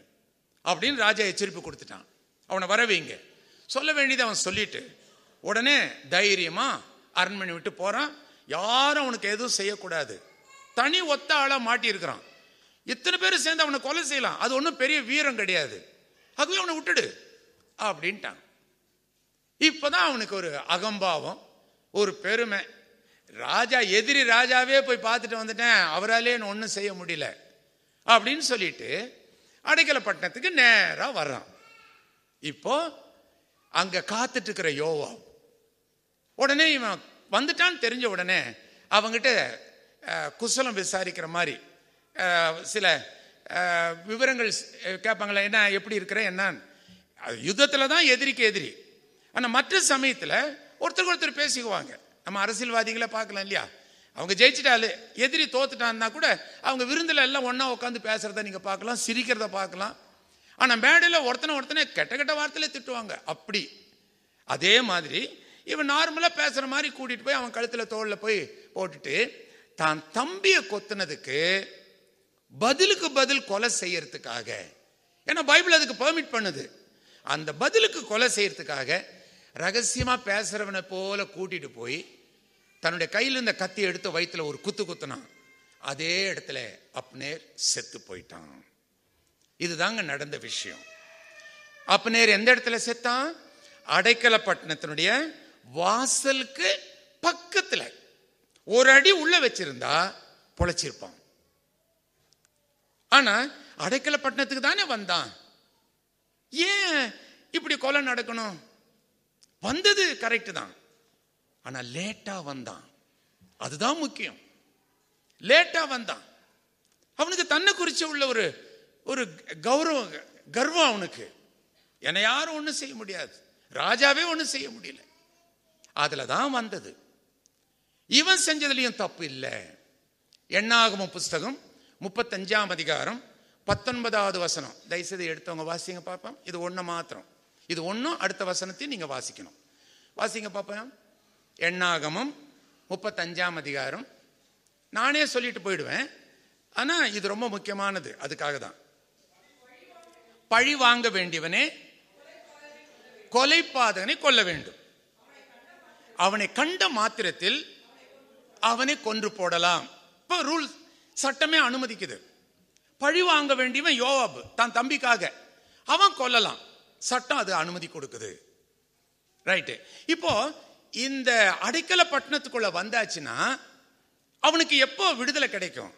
அப்படின்னு ராஜா எச்சரிப்பு கொடுத்துட்டான் அவனை வரவீங்க சொல்ல வேண்டியதை அவன் சொல்லிட்டு உடனே தைரியமா அரண்மனை விட்டு போறான் யாரும் அவனுக்கு எதுவும் செய்யக்கூடாது தனி ஒத்த ஆளா மாட்டியிருக்கிறான் இத்தனை பேர் சேர்ந்து அவனை கொலை செய்யலாம் அது ஒன்றும் பெரிய வீரம் கிடையாது அதுவே அவனை விட்டுடு அப்படின்ட்டான் இப்போதான் அவனுக்கு ஒரு அகம்பாவம் ஒரு பெருமை ராஜா எதிரி ராஜாவே போய் பார்த்துட்டு வந்துட்டேன் அவராலே ஒன்றும் செய்ய முடியல அப்படின்னு சொல்லிட்டு அடைக்கலப்பட்டினத்துக்கு நேராக வர்றான் இப்போ அங்கே காத்துட்டு இருக்கிற யோவா உடனே இவன் வந்துட்டான்னு தெரிஞ்ச உடனே அவங்ககிட்ட குசலம் விசாரிக்கிற மாதிரி சில விவரங்கள் கேட்பாங்களே என்ன எப்படி இருக்கிற என்னன்னு யுத்தத்தில் தான் எதிரிக்கு எதிரி ஆனால் மற்ற சமயத்தில் ஒருத்தருக்கு ஒருத்தர் பேசிக்குவாங்க நம்ம அரசியல்வாதிகளை பார்க்கலாம் இல்லையா அவங்க ஜெயிச்சிட்டாலு எதிரி தோத்துட்டான்னா கூட அவங்க விருந்தில் எல்லாம் ஒன்றா உட்காந்து பேசுகிறத நீங்கள் பார்க்கலாம் சிரிக்கிறத பார்க்கலாம் ஆனால் மேடையில் ஒருத்தனை ஒருத்தனை கெட்ட கெட்ட வார்த்தையில திட்டுவாங்க அப்படி அதே மாதிரி இவன் நார்மலாக பேசுகிற மாதிரி கூட்டிகிட்டு போய் அவன் கழுத்தில் தோளில் போய் போட்டுட்டு தான் தம்பியை கொத்துனதுக்கு பதிலுக்கு பதில் கொலை செய்யறதுக்காக ஏன்னா பைபிள் அதுக்கு பர்மிட் பண்ணுது அந்த பதிலுக்கு கொலை செய்யறதுக்காக ரகசியமாக பேசுகிறவனை போல கூட்டிகிட்டு போய் தன்னுடைய கையில் இருந்த கத்தி எடுத்து வயிற்றுல ஒரு குத்து குத்துனான் அதே இடத்துல அப்னேர் செத்து போயிட்டான் இதுதாங்க நடந்த விஷயம் அப்னேர் எந்த இடத்துல செத்தான் அடைக்கலப்பட்டினத்தினுடைய வாசலுக்கு பக்கத்தில் ஒரு அடி உள்ள வச்சிருந்தா பொழைச்சிருப்பான் ஆனா அடைக்கலப்பட்டினத்துக்கு தானே வந்தான் ஏன் இப்படி கொலை நடக்கணும் வந்தது கரெக்டு தான் ஆனால் லேட்டாக வந்தான் அதுதான் முக்கியம் லேட்டாக வந்தான் அவனுக்கு தன்னை குறித்து உள்ள ஒரு ஒரு கௌரவம் கர்வம் அவனுக்கு என்னை யாரும் ஒன்றும் செய்ய முடியாது ராஜாவே ஒன்றும் செய்ய முடியல அதில் தான் வந்தது இவன் செஞ்சதுலேயும் தப்பு இல்லை எண்ணாகம புஸ்தகம் முப்பத்தஞ்சாம் அதிகாரம் பத்தொன்பதாவது வசனம் தயவுசெய்து எடுத்தவங்க வாசிங்க பார்ப்போம் இது ஒன்று மாத்திரம் இது ஒன்றும் அடுத்த வசனத்தையும் நீங்கள் வாசிக்கணும் வாசிங்க பார்ப்போம் எண்ணாகமம் முப்பத்தஞ்சாம் அதிகாரம் நானே சொல்லிட்டு போயிடுவேன் ஆனால் இது ரொம்ப முக்கியமானது அதுக்காக தான் பழி வாங்க வேண்டியவனே கொலைப்பாதகனை கொல்ல வேண்டும் அவனை கண்ட மாத்திரத்தில் அவனை கொன்று போடலாம் இப்போ ரூல் சட்டமே அனுமதிக்குது பழி வாங்க வேண்டியவன் யோவாபு தான் தம்பிக்காக அவன் கொல்லலாம் சட்டம் அது அனுமதி கொடுக்குது ரைட்டு இப்போ இந்த அடைக்கல பட்டணத்துக்குள்ள வந்தாச்சுன்னா அவனுக்கு எப்போ விடுதலை கிடைக்கும்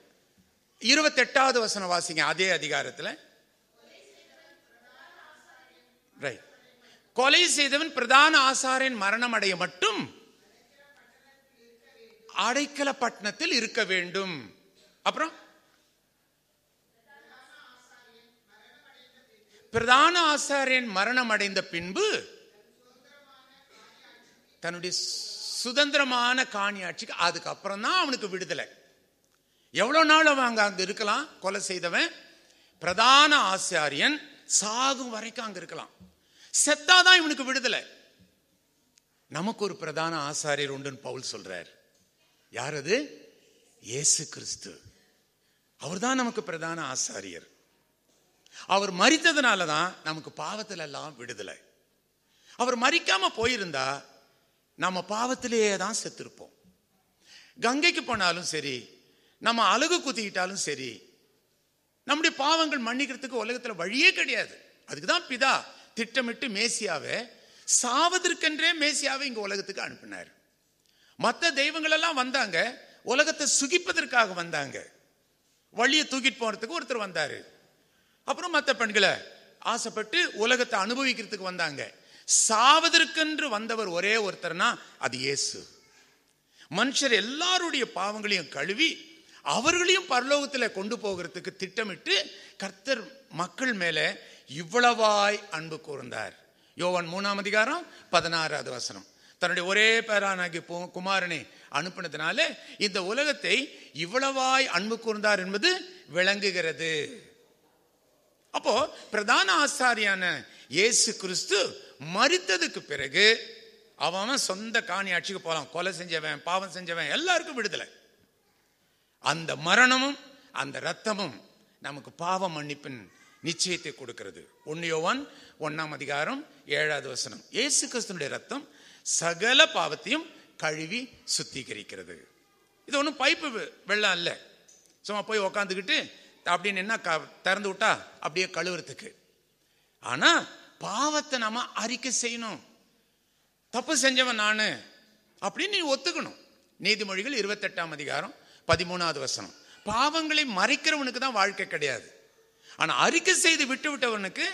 இருபத்தெட்டாவது வசன வாசிங்க அதே அதிகாரத்தில் ரைட் கொலை செய்தவன் பிரதான ஆசாரின் மரணம் அடைய மட்டும் அடைக்கல பட்டணத்தில் இருக்க வேண்டும் அப்புறம் பிரதான ஆசாரியன் மரணம் அடைந்த பின்பு தன்னுடைய சுதந்திரமான காணி ஆட்சிக்கு அதுக்கப்புறம் தான் அவனுக்கு விடுதலை எவ்வளோ நாள் அவன் அங்கே அங்கே இருக்கலாம் கொலை செய்தவன் பிரதான ஆசாரியன் சாகும் வரைக்கும் அங்கே இருக்கலாம் செத்தாதான் இவனுக்கு விடுதலை நமக்கு ஒரு பிரதான ஆசாரியர் உண்டுன்னு பவுல் சொல்றார் யார் அது இயேசு கிறிஸ்து அவர் தான் நமக்கு பிரதான ஆசாரியர் அவர் மறித்ததுனால தான் நமக்கு பாவத்தில் எல்லாம் விடுதலை அவர் மறிக்காம போயிருந்தா நம்ம பாவத்திலேயே தான் செத்துருப்போம் கங்கைக்கு போனாலும் சரி நம்ம அழகு குத்திக்கிட்டாலும் சரி நம்முடைய பாவங்கள் மன்னிக்கிறதுக்கு உலகத்தில் வழியே கிடையாது அதுக்கு தான் பிதா திட்டமிட்டு மேசியாவை சாவதற்கென்றே மேசியாவை இங்கே உலகத்துக்கு அனுப்பினார் மற்ற தெய்வங்களெல்லாம் வந்தாங்க உலகத்தை சுகிப்பதற்காக வந்தாங்க வழியை தூக்கிட்டு போகிறதுக்கு ஒருத்தர் வந்தார் அப்புறம் மற்ற பெண்களை ஆசைப்பட்டு உலகத்தை அனுபவிக்கிறதுக்கு வந்தாங்க சாவதற்கென்று வந்தவர் ஒரே ஒருத்தர்னா அது இயேசு மனுஷர் எல்லாருடைய பாவங்களையும் கழுவி அவர்களையும் பரலோகத்தில் கொண்டு போகிறதுக்கு திட்டமிட்டு கர்த்தர் மக்கள் மேலே இவ்வளவாய் அன்பு கூர்ந்தார் யோவன் மூணாம் அதிகாரம் பதினாறாவது வசனம் தன்னுடைய ஒரே பேரானாகி குமாரனை அனுப்பினதுனால இந்த உலகத்தை இவ்வளவாய் அன்பு கூர்ந்தார் என்பது விளங்குகிறது அப்போ பிரதான ஆசாரியான இயேசு கிறிஸ்து மறித்ததுக்கு பிறகு அவன் சொந்த காணி ஆட்சிக்கு போகலாம் கொலை செஞ்சவன் பாவம் செஞ்சவன் எல்லாருக்கும் விடுதலை அந்த மரணமும் அந்த ரத்தமும் நமக்கு பாவ மன்னிப்பின் நிச்சயத்தை கொடுக்கிறது ஒன்னியோவன் ஒன்னாம் அதிகாரம் ஏழாவது வசனம் இயேசு கிறிஸ்தனுடைய ரத்தம் சகல பாவத்தையும் கழுவி சுத்திகரிக்கிறது இது ஒன்றும் பைப்பு வெள்ளம் இல்லை சும்மா போய் உக்காந்துக்கிட்டு அப்படின்னு என்ன திறந்து விட்டா அப்படியே கழுவுறதுக்கு ஆனா பாவத்தை நாம அறிக்கை செய்யணும் தப்பு செஞ்சவன் நான் அப்படின்னு நீ ஒத்துக்கணும் நீதிமொழிகள் இருபத்தெட்டாம் அதிகாரம் பதிமூணாவது வசனம் பாவங்களை மறைக்கிறவனுக்கு தான் வாழ்க்கை கிடையாது ஆனா அறிக்கை செய்து விட்டு விட்டவனுக்கு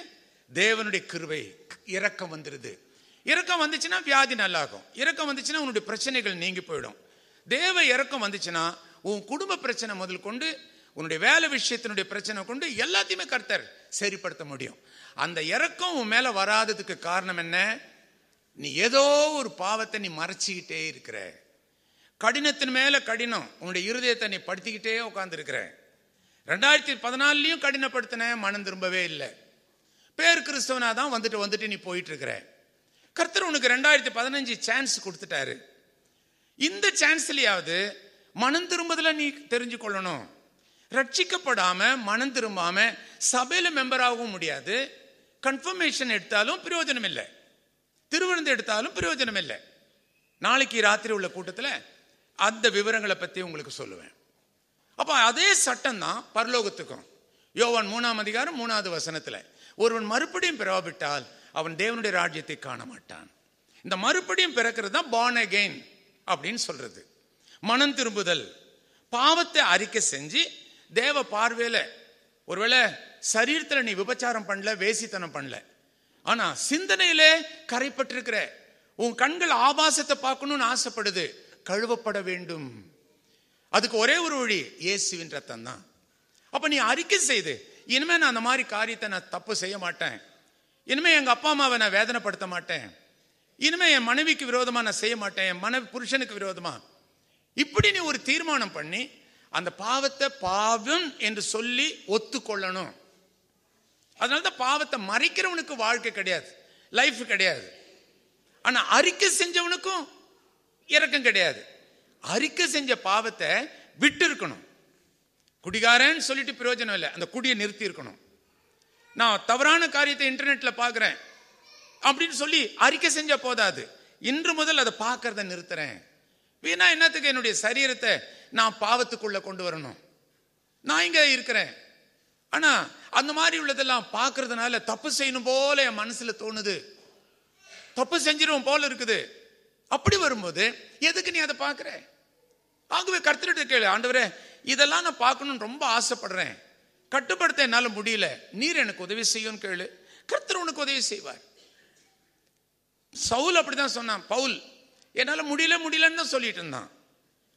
தேவனுடைய கிருவை இறக்கம் வந்துடுது இறக்கம் வந்துச்சுன்னா வியாதி நல்லாகும் இறக்கம் வந்துச்சுன்னா உன்னுடைய பிரச்சனைகள் நீங்கி போயிடும் தேவ இறக்கம் வந்துச்சுன்னா உன் குடும்ப பிரச்சனை முதல் கொண்டு உன்னுடைய வேலை விஷயத்தினுடைய பிரச்சனை கொண்டு எல்லாத்தையுமே கர்த்தர் சரிப்படுத்த முடியும் அந்த இறக்கம் உன் மேலே வராததுக்கு காரணம் என்ன நீ ஏதோ ஒரு பாவத்தை நீ மறைச்சிக்கிட்டே இருக்கிற கடினத்தின் மேலே கடினம் உன்னுடைய இருதயத்தை நீ படுத்திக்கிட்டே உட்காந்துருக்கிற ரெண்டாயிரத்தி பதினாலுலேயும் கடினப்படுத்தினேன் மனம் திரும்பவே இல்லை பேர் கிறிஸ்தவனாக தான் வந்துட்டு வந்துட்டு நீ போயிட்டு இருக்கிற கர்த்தர் உனக்கு ரெண்டாயிரத்தி பதினஞ்சு சான்ஸ் கொடுத்துட்டாரு இந்த சான்ஸ்லயாவது மனம் திரும்பதில் நீ தெரிஞ்சு கொள்ளணும் ரட்சிக்கப்படாம மனம் திரும்பாம சபையில மெம்பர் ஆகவும் முடியாது கன்ஃபர்மேஷன் எடுத்தாலும் பிரயோஜனம் இல்லை திருவிருந்து எடுத்தாலும் பிரயோஜனம் இல்லை நாளைக்கு ராத்திரி உள்ள கூட்டத்தில் அந்த விவரங்களை பற்றி உங்களுக்கு சொல்லுவேன் அப்போ அதே சட்டம் தான் பரலோகத்துக்கும் யோவான் மூணாம் அதிகாரம் மூணாவது வசனத்தில் ஒருவன் மறுபடியும் பிறவிட்டால் அவன் தேவனுடைய ராஜ்யத்தை காண மாட்டான் இந்த மறுபடியும் பிறக்கிறது தான் பான் அகெயின் அப்படின்னு சொல்றது மனம் திரும்புதல் பாவத்தை அறிக்கை செஞ்சு தேவ பார்வையில் ஒருவேளை சரீரத்தில் நீ விபச்சாரம் பண்ணல வேசித்தனம் பண்ணல ஆனால் சிந்தனையிலே கரைப்பட்டிருக்கிற உன் கண்கள் ஆபாசத்தை பார்க்கணும்னு ஆசைப்படுது கழுவப்பட வேண்டும் அதுக்கு ஒரே ஒரு வழி இயேசுவின் ரத்தம் தான் அப்போ நீ அறிக்கை செய்து இனிமே நான் அந்த மாதிரி காரியத்தை நான் தப்பு செய்ய மாட்டேன் இனிமே எங்கள் அப்பா அம்மாவை நான் வேதனைப்படுத்த மாட்டேன் இனிமே என் மனைவிக்கு விரோதமாக நான் செய்ய மாட்டேன் என் மனைவி புருஷனுக்கு விரோதமாக இப்படி நீ ஒரு தீர்மானம் பண்ணி அந்த பாவத்தை பாவம் என்று சொல்லி ஒத்துக்கொள்ளணும் அதனால தான் பாவத்தை மறைக்கிறவனுக்கு வாழ்க்கை கிடையாது லைஃப் கிடையாது ஆனால் அறிக்கை செஞ்சவனுக்கும் இறக்கம் கிடையாது அறிக்கை செஞ்ச பாவத்தை விட்டு இருக்கணும் குடிகாரன்னு சொல்லிட்டு பிரயோஜனம் இல்லை அந்த குடியை நிறுத்தி இருக்கணும் நான் தவறான காரியத்தை இன்டர்நெட்டில் பார்க்குறேன் அப்படின்னு சொல்லி அறிக்கை செஞ்சால் போதாது இன்று முதல் அதை பார்க்கறத நிறுத்துறேன் வீணா என்னத்துக்கு என்னுடைய சரீரத்தை நான் பாவத்துக்குள்ளே கொண்டு வரணும் நான் இங்கே இருக்கிறேன் ஆனால் அந்த மாதிரி உள்ளதெல்லாம் பார்க்கறதுனால தப்பு செய்யணும் போல என் மனசில் தோணுது தப்பு செஞ்சிருவோம் போல இருக்குது அப்படி வரும்போது எதுக்கு நீ அதை பார்க்குற ஆகவே கருத்துட்டு கேளு ஆண்டவரே இதெல்லாம் நான் பார்க்கணும்னு ரொம்ப ஆசைப்படுறேன் கட்டுப்படுத்த என்னால் முடியல நீர் எனக்கு உதவி செய்யும்னு கேளு கர்த்தர் உனக்கு உதவி செய்வார் சவுல் அப்படிதான் சொன்னான் பவுல் என்னால் முடியல முடியலன்னு தான் சொல்லிட்டு இருந்தான்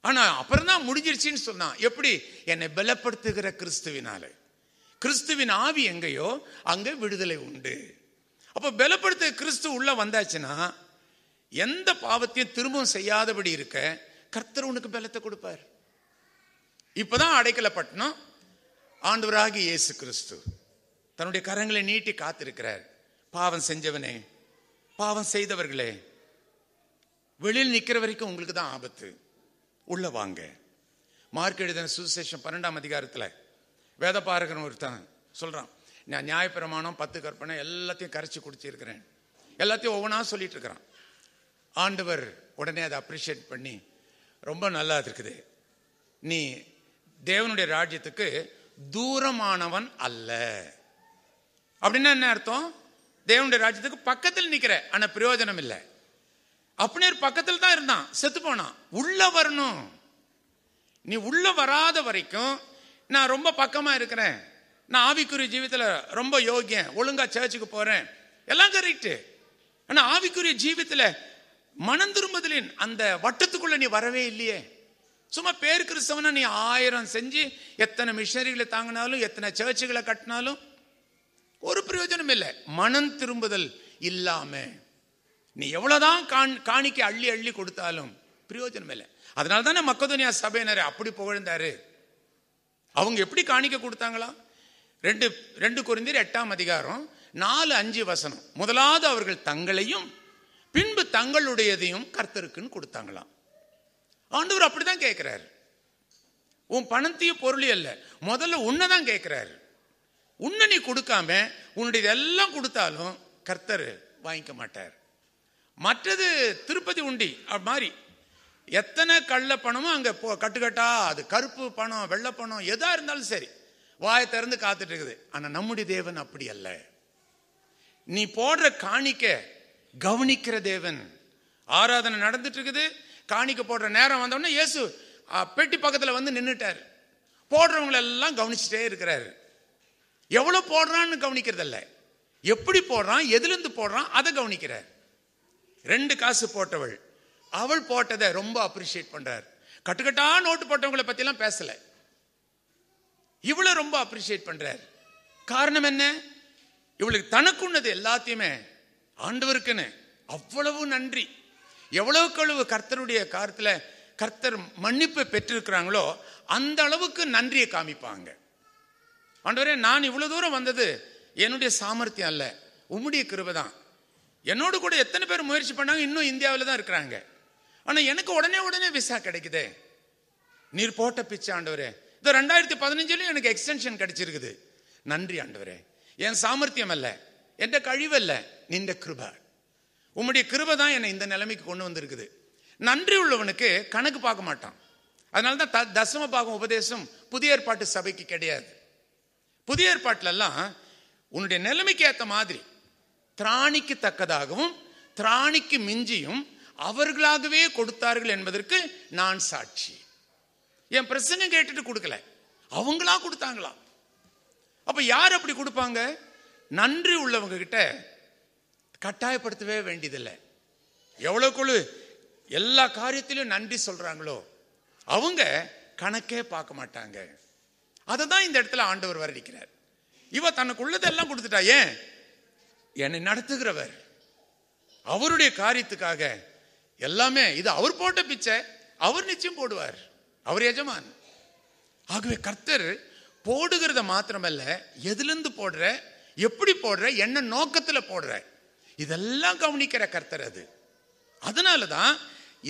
ஆனால் அப்புறம் தான் முடிஞ்சிருச்சுன்னு சொன்னான் எப்படி என்னை பலப்படுத்துகிற கிறிஸ்துவினால கிறிஸ்துவின் ஆவி எங்கேயோ அங்கே விடுதலை உண்டு அப்போ பலப்படுத்த கிறிஸ்து உள்ளே வந்தாச்சுன்னா எந்த பாவத்தையும் திரும்பவும் செய்யாதபடி இருக்க கர்த்தர் உனக்கு பலத்தை கொடுப்பார் இப்போதான் அடைக்கலப்பட்டினம் ஆண்டவராகி இயேசு கிறிஸ்து தன்னுடைய கரங்களை நீட்டி காத்திருக்கிறார் பாவம் செஞ்சவனே பாவம் செய்தவர்களே வெளியில் நிற்கிற வரைக்கும் உங்களுக்கு தான் ஆபத்து உள்ள வாங்க மார்க் எழுதின சுசேஷம் பன்னெண்டாம் அதிகாரத்தில் வேத பாரகன் ஒருத்தன் சொல்கிறான் நான் நியாயப்பிரமாணம் பத்து கற்பனை எல்லாத்தையும் கரைச்சி குடிச்சிருக்கிறேன் எல்லாத்தையும் ஒவ்வொன்றா சொல்லிட்டு இருக்கிறான் ஆண்டவர் உடனே அதை அப்ரிஷியேட் பண்ணி ரொம்ப நல்லா இருக்குது நீ தேவனுடைய ராஜ்யத்துக்கு தூரமானவன் அல்ல அப்படின்னா என்ன அர்த்தம் தேவனுடைய ராஜ்யத்துக்கு பக்கத்தில் நிற்கிற ஆனால் பிரயோஜனம் இல்லை அப்னேர் பக்கத்தில் தான் இருந்தான் செத்து போனான் உள்ள வரணும் நீ உள்ள வராத வரைக்கும் நான் ரொம்ப பக்கமாக இருக்கிறேன் நான் ஆவிக்குரிய ஜீவத்தில் ரொம்ப யோகியம் ஒழுங்காக சர்ச்சுக்கு போகிறேன் எல்லாம் கரெக்டு ஆனா ஆவிக்குரிய ஜீவித்தில் மனம் திரும்புதலின் அந்த வட்டத்துக்குள்ளே நீ வரவே இல்லையே சும்மா பேர் கிறிஸ்தவனா நீ ஆயிரம் செஞ்சு எத்தனை மிஷினரிகளை தாங்கினாலும் எத்தனை சர்ச்சுகளை கட்டினாலும் ஒரு பிரயோஜனம் இல்லை மனம் திரும்புதல் இல்லாமல் நீ எவ்வளவுதான் காண் அள்ளி அள்ளி கொடுத்தாலும் பிரயோஜனம் இல்லை அதனால தானே மக்கதுனியா சபையினர் அப்படி புகழ்ந்தாரு அவங்க எப்படி காணிக்க கொடுத்தாங்களா ரெண்டு ரெண்டு குறிந்தீர் எட்டாம் அதிகாரம் நாலு அஞ்சு வசனம் முதலாவது அவர்கள் தங்களையும் பின்பு தங்களுடையதையும் கர்த்தருக்குன்னு கொடுத்தாங்களாம் ஆண்டவர் அப்படிதான் கேட்கிறாரு உன் பணத்தையும் பொருளையும் அல்ல முதல்ல உன்னை தான் கேட்கிறாரு உன்னை நீ கொடுக்காம உன்னுடைய எல்லாம் கொடுத்தாலும் கர்த்தர் வாங்கிக்க மாட்டார் மற்றது திருப்பதி உண்டி அது மாதிரி எத்தனை கள்ள பணமும் அங்கே போ கட்டுக்கட்டா அது கருப்பு பணம் வெள்ளை பணம் எதாக இருந்தாலும் சரி வாயை திறந்து காத்துட்டு இருக்குது ஆனால் நம்முடைய தேவன் அப்படி அல்ல நீ போடுற காணிக்க கவனிக்கிற தேவன் ஆராதனை நடந்துட்டு இருக்குது காணிக்க போடுற நேரம் வந்தோடனே இயேசு பெட்டி பக்கத்தில் வந்து நின்றுட்டார் போடுறவங்களெல்லாம் கவனிச்சுட்டே இருக்கிறார் எவ்வளோ போடுறான்னு கவனிக்கிறதில்ல எப்படி போடுறான் எதுலேருந்து போடுறான் அதை கவனிக்கிறார் ரெண்டு காசு போட்டவள் அவள் போட்டதை ரொம்ப அப்ரிஷியேட் பண்றார் கட்டுக்கட்டா நோட்டு போட்டவங்களை பத்திலாம் பேசல இவ்வளவு ரொம்ப அப்ரிஷியேட் பண்றார் காரணம் என்ன இவளுக்கு தனக்குன்னது எல்லாத்தையுமே ஆண்டவருக்குன்னு அவ்வளவு நன்றி எவ்வளவு கழுவு கர்த்தருடைய காரத்தில் கர்த்தர் மன்னிப்பு பெற்றிருக்கிறாங்களோ அந்த அளவுக்கு நன்றியை காமிப்பாங்க ஆண்டவரே நான் இவ்வளோ தூரம் வந்தது என்னுடைய சாமர்த்தியம் அல்ல உம்முடைய கிருபை தான் என்னோடு கூட எத்தனை பேர் முயற்சி பண்ணாங்க இன்னும் இந்தியாவில் தான் இருக்கிறாங்க ஆனால் எனக்கு உடனே உடனே விசா கிடைக்குது நீர் போட்ட பிச்சை ஆண்டவரே இந்த ரெண்டாயிரத்தி பதினஞ்சுலையும் எனக்கு எக்ஸ்டென்ஷன் கிடைச்சிருக்குது நன்றி ஆண்டவரே என் சாமர்த்தியம் அல்ல எந்த கழிவல்ல நின்ற கிருப உம்முடைய கிருப தான் என்னை இந்த நிலைமைக்கு கொண்டு வந்திருக்குது நன்றி உள்ளவனுக்கு கணக்கு பார்க்க மாட்டான் அதனால தான் த தசம பாகம் உபதேசம் புதிய ஏற்பாட்டு சபைக்கு கிடையாது புதிய ஏற்பாட்டிலெல்லாம் உன்னுடைய நிலைமைக்கு ஏற்ற மாதிரி திராணிக்கு தக்கதாகவும் திராணிக்கு மிஞ்சியும் அவர்களாகவே கொடுத்தார்கள் என்பதற்கு நான் சாட்சி என் பிரசங்க கேட்டுட்டு கொடுக்கல அவங்களா கொடுத்தாங்களா அப்ப யார் அப்படி கொடுப்பாங்க நன்றி உள்ளவங்க கிட்ட கட்டாயப்படுத்தவே வேண்டியதில்லை எவ்வளோ குழு எல்லா காரியத்திலும் நன்றி சொல்றாங்களோ அவங்க கணக்கே பார்க்க மாட்டாங்க அதை தான் இந்த இடத்துல ஆண்டவர் வர்ணிக்கிறார் இவ தனக்கு உள்ளதெல்லாம் கொடுத்துட்டா ஏன் என்னை நடத்துகிறவர் அவருடைய காரியத்துக்காக எல்லாமே இது அவர் போட்ட பிச்சை அவர் நிச்சயம் போடுவார் அவர் எஜமான் ஆகவே கர்த்தர் போடுகிறத மாத்திரமல்ல எதுலேருந்து போடுற எப்படி போடுற என்ன நோக்கத்தில் போடுற இதெல்லாம் கவனிக்கிற கர்த்தர் அது அதனால தான்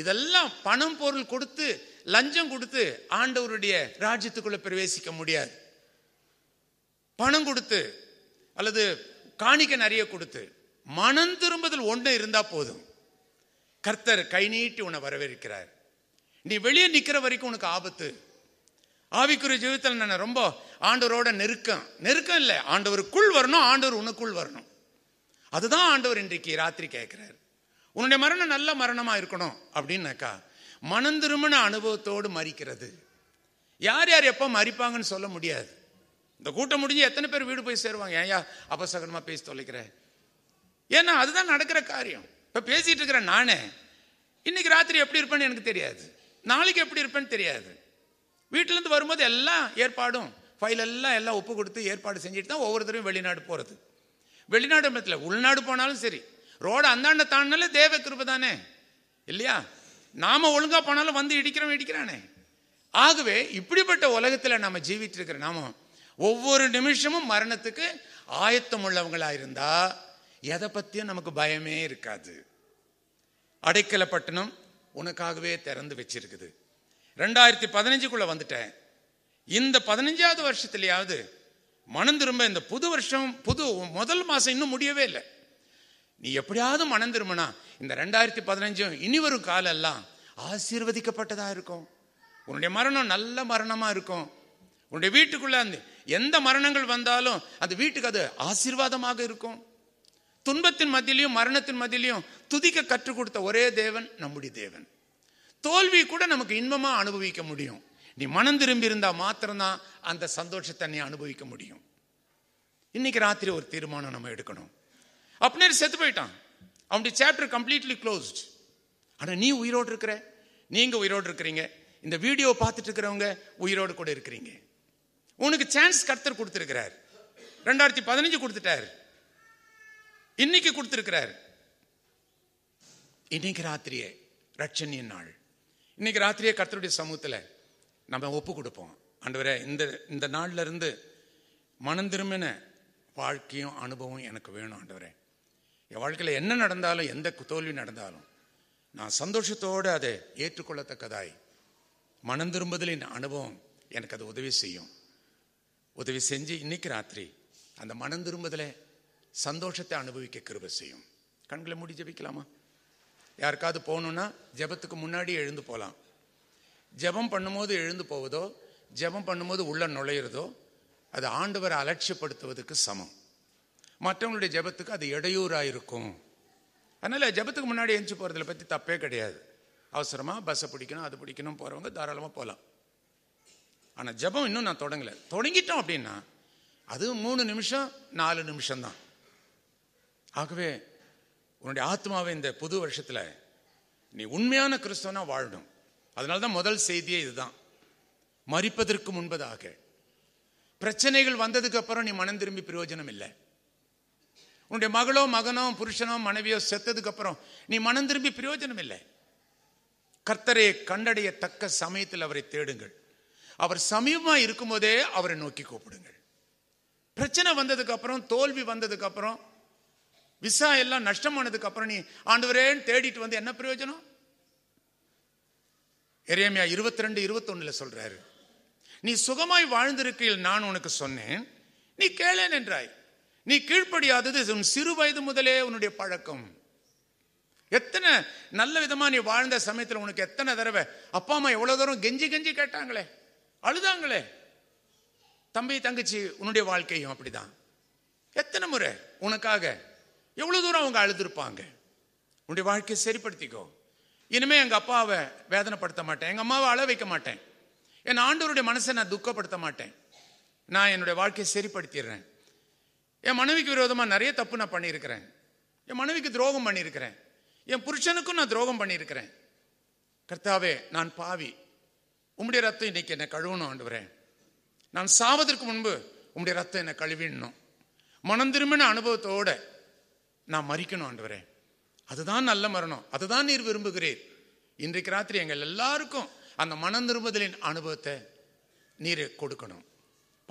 இதெல்லாம் பணம் பொருள் கொடுத்து லஞ்சம் கொடுத்து ஆண்டவருடைய ராஜ்யத்துக்குள்ள பிரவேசிக்க முடியாது பணம் கொடுத்து அல்லது காணிக்க நிறைய கொடுத்து மனம் திரும்புதல் ஒன்று இருந்தா போதும் கர்த்தர் கை நீட்டி உன்னை வரவேற்கிறார் நீ வெளியே நிற்கிற வரைக்கும் உனக்கு ஆபத்து ஆவிக்குரிய ஜீவிதத்தில் நான் ரொம்ப ஆண்டவரோட நெருக்கம் நெருக்கம் இல்லை ஆண்டவருக்குள் வரணும் ஆண்டவர் உனக்குள் வரணும் அதுதான் ஆண்டவர் இன்றைக்கு ராத்திரி கேட்கிறார் உன்னுடைய மரணம் நல்ல மரணமாக இருக்கணும் அப்படின்னாக்கா மனம் திரும்பின அனுபவத்தோடு மறிக்கிறது யார் யார் எப்போ மறிப்பாங்கன்னு சொல்ல முடியாது இந்த கூட்டம் முடிஞ்சு எத்தனை பேர் வீடு போய் சேருவாங்க ஏன்யா அபசகனமாக பேசி தொலைக்கிற ஏன்னா அதுதான் நடக்கிற காரியம் இப்போ பேசிகிட்டு இருக்கிறேன் நானே இன்னைக்கு ராத்திரி எப்படி இருப்பேன்னு எனக்கு தெரியாது நாளைக்கு எப்படி இருப்பேன்னு தெரியாது வீட்டிலேருந்து வரும்போது எல்லாம் ஏற்பாடும் ஃபைல் எல்லாம் எல்லாம் ஒப்பு கொடுத்து ஏற்பாடு செஞ்சுட்டு தான் ஒவ்வொருத்தரும் வெளிநாடு போகிறது வெளிநாடு மத்தியில் உள்நாடு போனாலும் சரி ரோடு அந்தாண்ட தாண்டினாலே தேவ கிருப்பு தானே இல்லையா நாம் ஒழுங்காக போனாலும் வந்து இடிக்கிறோம் இடிக்கிறானே ஆகவே இப்படிப்பட்ட உலகத்தில் நம்ம இருக்கிற நாம ஒவ்வொரு நிமிஷமும் மரணத்துக்கு ஆயத்தம் உள்ளவங்களாக இருந்தால் எதை பற்றியும் நமக்கு பயமே இருக்காது அடைக்கல பட்டணம் உனக்காகவே திறந்து வச்சிருக்குது ரெண்டாயிரத்தி பதினஞ்சுக்குள்ளே வந்துட்டேன் இந்த பதினஞ்சாவது வருஷத்துலையாவது மனம் திரும்ப இந்த புது வருஷம் புது முதல் மாதம் இன்னும் முடியவே இல்லை நீ எப்படியாவது மனம் திரும்பினா இந்த ரெண்டாயிரத்தி பதினஞ்சும் இனி வரும் காலெல்லாம் ஆசீர்வதிக்கப்பட்டதாக இருக்கும் உன்னுடைய மரணம் நல்ல மரணமாக இருக்கும் உன்னுடைய வீட்டுக்குள்ளே அந்த எந்த மரணங்கள் வந்தாலும் அந்த வீட்டுக்கு அது ஆசீர்வாதமாக இருக்கும் துன்பத்தின் மத்தியிலையும் மரணத்தின் மத்தியிலையும் துதிக்க கற்றுக் கொடுத்த ஒரே தேவன் நம்முடைய தேவன் தோல்வி கூட நமக்கு இன்பமா அனுபவிக்க முடியும் நீ மனம் திரும்பி இருந்தா மாத்திரம்தான் அந்த சந்தோஷத்தை நீ அனுபவிக்க முடியும் இன்னைக்கு ராத்திரி ஒரு தீர்மானம் நம்ம எடுக்கணும் அப்படின்னு செத்து போயிட்டான் அவனுடைய சாப்டர் கம்ப்ளீட்லி க்ளோஸ்ட் ஆனால் நீ உயிரோடு இருக்கிற நீங்கள் உயிரோடு இருக்கிறீங்க இந்த வீடியோ பார்த்துட்டு இருக்கிறவங்க உயிரோடு கூட இருக்கிறீங்க உனக்கு சான்ஸ் கர்த்தர் கொடுத்திருக்கிறார் ரெண்டாயிரத்தி பதினஞ்சு கொடுத்துட்டார் இன்னைக்கு கொடுத்திருக்கிறார் இன்னைக்கு ராத்திரியே ரட்சணிய நாள் இன்னைக்கு ராத்திரியே கர்த்தருடைய சமூகத்தில் நம்ம ஒப்பு கொடுப்போம் ஆண்டவரே இந்த இந்த நாள்ல இருந்து மனம் திரும்பின வாழ்க்கையும் அனுபவம் எனக்கு வேணும் ஆண்டவரே என் வாழ்க்கையில் என்ன நடந்தாலும் எந்த தோல்வி நடந்தாலும் நான் சந்தோஷத்தோடு அதை ஏற்றுக்கொள்ளத்தக்கதாய் மனம் திரும்புதலின் அனுபவம் எனக்கு அது உதவி செய்யும் உதவி செஞ்சு இன்னைக்கு ராத்திரி அந்த மனம் திரும்பதில் சந்தோஷத்தை அனுபவிக்க கிருப செய்யும் கண்களை மூடி ஜபிக்கலாமா யாருக்காவது போகணுன்னா ஜபத்துக்கு முன்னாடி எழுந்து போகலாம் ஜபம் பண்ணும்போது எழுந்து போவதோ ஜபம் பண்ணும்போது உள்ள நுழையிறதோ அது ஆண்டவரை அலட்சியப்படுத்துவதற்கு சமம் மற்றவங்களுடைய ஜபத்துக்கு அது இடையூறாக இருக்கும் அதனால் ஜபத்துக்கு முன்னாடி எழுந்து போகிறதில் பற்றி தப்பே கிடையாது அவசரமாக பஸ்ஸை பிடிக்கணும் அது பிடிக்கணும் போகிறவங்க தாராளமாக போகலாம் ஆனால் ஜபம் இன்னும் நான் தொடங்கலை தொடங்கிட்டோம் அப்படின்னா அது மூணு நிமிஷம் நாலு நிமிஷம்தான் ஆகவே உன்னுடைய ஆத்மாவை இந்த புது வருஷத்தில் நீ உண்மையான கிறிஸ்தவனாக வாழணும் அதனால தான் முதல் செய்தியே இதுதான் மறிப்பதற்கு முன்பதாக பிரச்சனைகள் வந்ததுக்கு அப்புறம் நீ மனம் திரும்பி பிரயோஜனம் இல்லை உன்னுடைய மகளோ மகனோ புருஷனோ மனைவியோ செத்ததுக்கு அப்புறம் நீ மனம் திரும்பி பிரயோஜனம் இல்லை கர்த்தரை கண்டடைய தக்க சமயத்தில் அவரை தேடுங்கள் அவர் சமீபமாக இருக்கும்போதே அவரை நோக்கி கூப்பிடுங்கள் பிரச்சனை வந்ததுக்கு அப்புறம் தோல்வி வந்ததுக்கு அப்புறம் விசா எல்லாம் நஷ்டமானதுக்கு அப்புறம் நீ ஆண்டவரேன்னு தேடிட்டு வந்து என்ன பிரயோஜனம் எரேமியா இருபத்தி ரெண்டு இருபத்தொன்னுல சொல்றாரு நீ சுகமாய் வாழ்ந்திருக்கையில் நான் உனக்கு சொன்னேன் நீ கேளேன் என்றாய் நீ கீழ்ப்படியாதது உன் சிறு வயது முதலே உன்னுடைய பழக்கம் எத்தனை நல்ல விதமாக நீ வாழ்ந்த சமயத்தில் உனக்கு எத்தனை தடவை அப்பா அம்மா எவ்வளோ தூரம் கெஞ்சி கெஞ்சி கேட்டாங்களே அழுதாங்களே தம்பி தங்கச்சி உன்னுடைய வாழ்க்கையும் அப்படிதான் எத்தனை முறை உனக்காக எவ்வளோ தூரம் அவங்க அழுதுருப்பாங்க உன்னுடைய வாழ்க்கையை சரிப்படுத்திக்கோ இனிமே எங்கள் அப்பாவை வேதனைப்படுத்த மாட்டேன் எங்கள் அம்மாவை அழ வைக்க மாட்டேன் என் ஆண்டவருடைய மனசை நான் துக்கப்படுத்த மாட்டேன் நான் என்னுடைய வாழ்க்கையை சரிப்படுத்திடுறேன் என் மனைவிக்கு விரோதமாக நிறைய தப்பு நான் பண்ணியிருக்கிறேன் என் மனைவிக்கு துரோகம் பண்ணியிருக்கிறேன் என் புருஷனுக்கும் நான் துரோகம் பண்ணியிருக்கிறேன் கர்த்தாவே நான் பாவி உம்முடைய ரத்தம் இன்னைக்கு என்னை கழுவணும் ஆண்டவரே நான் சாவதற்கு முன்பு உம்முடைய ரத்தம் என்னை கழுவிடணும் மனம் திரும்பின அனுபவத்தோட நான் மறிக்கணும் ஆண்டவரே அதுதான் நல்ல மரணம் அதுதான் நீர் விரும்புகிறீர் இன்றைக்கு ராத்திரி எங்கள் எல்லாருக்கும் அந்த மனம் திரும்புதலின் அனுபவத்தை நீர் கொடுக்கணும்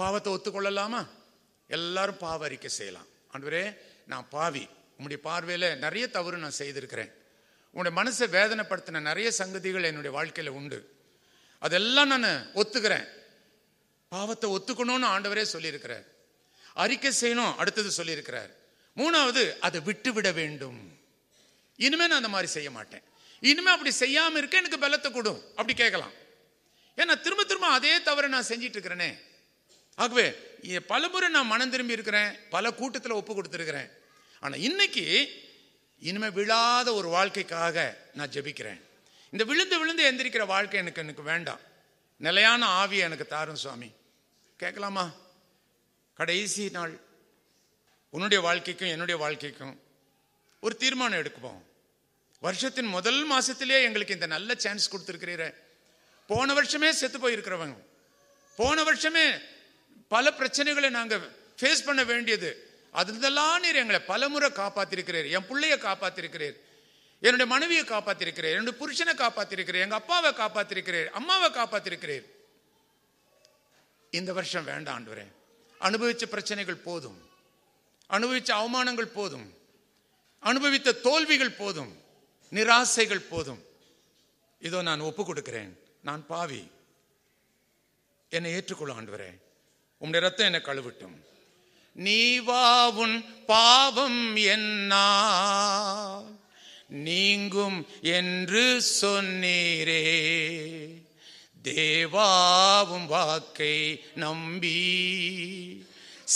பாவத்தை ஒத்துக்கொள்ளலாமா எல்லாரும் பாவ அறிக்கை செய்யலாம் ஆண்டுவரே நான் பாவி உங்களுடைய பார்வையில் நிறைய தவறு நான் செய்திருக்கிறேன் உங்களுடைய மனசை வேதனைப்படுத்தின நிறைய சங்கதிகள் என்னுடைய வாழ்க்கையில் உண்டு அதெல்லாம் நான் ஒத்துக்கிறேன் பாவத்தை ஒத்துக்கணும்னு ஆண்டவரே சொல்லியிருக்கிறார் அறிக்கை செய்யணும் அடுத்தது சொல்லியிருக்கிறார் மூணாவது அதை விட்டு விட வேண்டும் இனிமே நான் அந்த மாதிரி செய்ய மாட்டேன் இனிமே அப்படி செய்யாம இருக்க எனக்கு பலத்தை கூடும் அப்படி கேட்கலாம் ஏன்னா திரும்ப திரும்ப அதே தவிர நான் செஞ்சிட்டு இருக்கிறேனே ஆகவே முறை நான் மனம் திரும்பி இருக்கிறேன் பல கூட்டத்தில் ஒப்பு கொடுத்துருக்கிறேன் ஆனால் இன்னைக்கு இனிமே விழாத ஒரு வாழ்க்கைக்காக நான் ஜெபிக்கிறேன் இந்த விழுந்து விழுந்து எந்திரிக்கிற வாழ்க்கை எனக்கு எனக்கு வேண்டாம் நிலையான ஆவியை எனக்கு தாரும் சுவாமி கேட்கலாமா கடைசி நாள் உன்னுடைய வாழ்க்கைக்கும் என்னுடைய வாழ்க்கைக்கும் ஒரு தீர்மானம் எடுக்குவோம் வருஷத்தின் முதல் மாசத்திலேயே எங்களுக்கு இந்த நல்ல சான்ஸ் கொடுத்துருக்கிறீர போன வருஷமே செத்து போயிருக்கிறவங்க போன வருஷமே பல பிரச்சனைகளை நாங்கள் ஃபேஸ் பண்ண வேண்டியது அதுலதெல்லாம் நீர் எங்களை பலமுறை காப்பாத்திருக்கிறீர் என் பிள்ளைய காப்பாத்திருக்கிறீர் என்னுடைய மனைவியை காப்பாத்திருக்கிறேன் என்னுடைய புருஷனை காப்பாத்திருக்கிறேன் எங்கள் அப்பாவை காப்பாத்திருக்கிறேன் அம்மாவை காப்பாத்திருக்கிறேன் இந்த வருஷம் வேண்டாம் ஆண்டு அனுபவிச்ச பிரச்சனைகள் போதும் அனுபவிச்ச அவமானங்கள் போதும் அனுபவித்த தோல்விகள் போதும் நிராசைகள் போதும் இதோ நான் ஒப்பு கொடுக்கிறேன் நான் பாவி என்னை ஏற்றுக்கொள்ள ஆண்டுவரேன் உம்முடைய ரத்தம் என்னை கழுவிட்டும் நீவா உன் பாவம் என்ன நீங்கும் என்று சொன்னீரே தேவாவும் வாக்கை நம்பி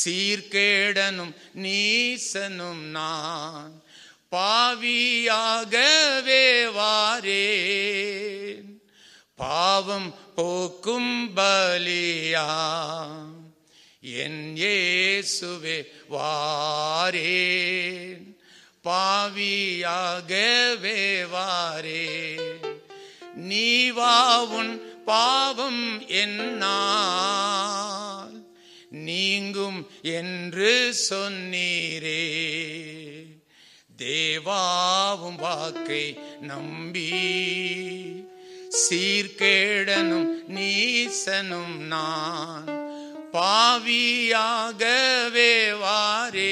சீர்கேடனும் நீசனும் நான் பாவியாகவே வாரே பாவம் போக்கும் பலியா என் ஏசுவே வாரேன் பாவியாகவே வாரே நீவாவுன் பாவம் என்ன நீங்கும் என்று சொன்னீரே தேவாவும் வாக்கை நம்பி சீர்கேடனும் நீசனும் நான் பாவியாகவே வாரே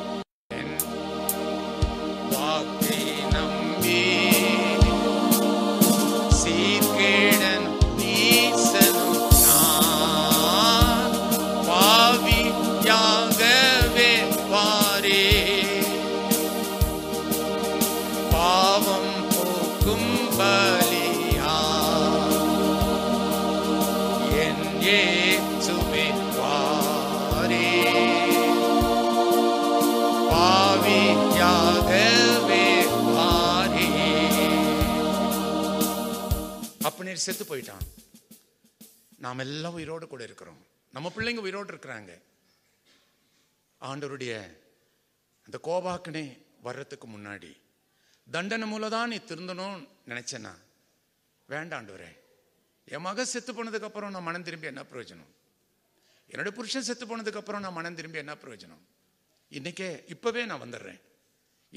செத்து போயிட்டான் நாம் எல்லாம் உயிரோடு கூட இருக்கிறோம் நம்ம பிள்ளைங்க உயிரோடு இருக்கிறாங்க ஆண்டவருடைய அந்த கோபாக்கனே வர்றதுக்கு முன்னாடி தண்டனை மூலம் தான் நீ திருந்தணும்னு நினச்சேன்னா வேண்டாண்டவரே என் மக செத்து போனதுக்கப்புறம் நான் மனம் திரும்பி என்ன பிரயோஜனம் என்னுடைய புருஷன் செத்து போனதுக்கப்புறம் நான் மனம் திரும்பி என்ன பிரயோஜனம் இன்னைக்கே இப்போவே நான் வந்துடுறேன்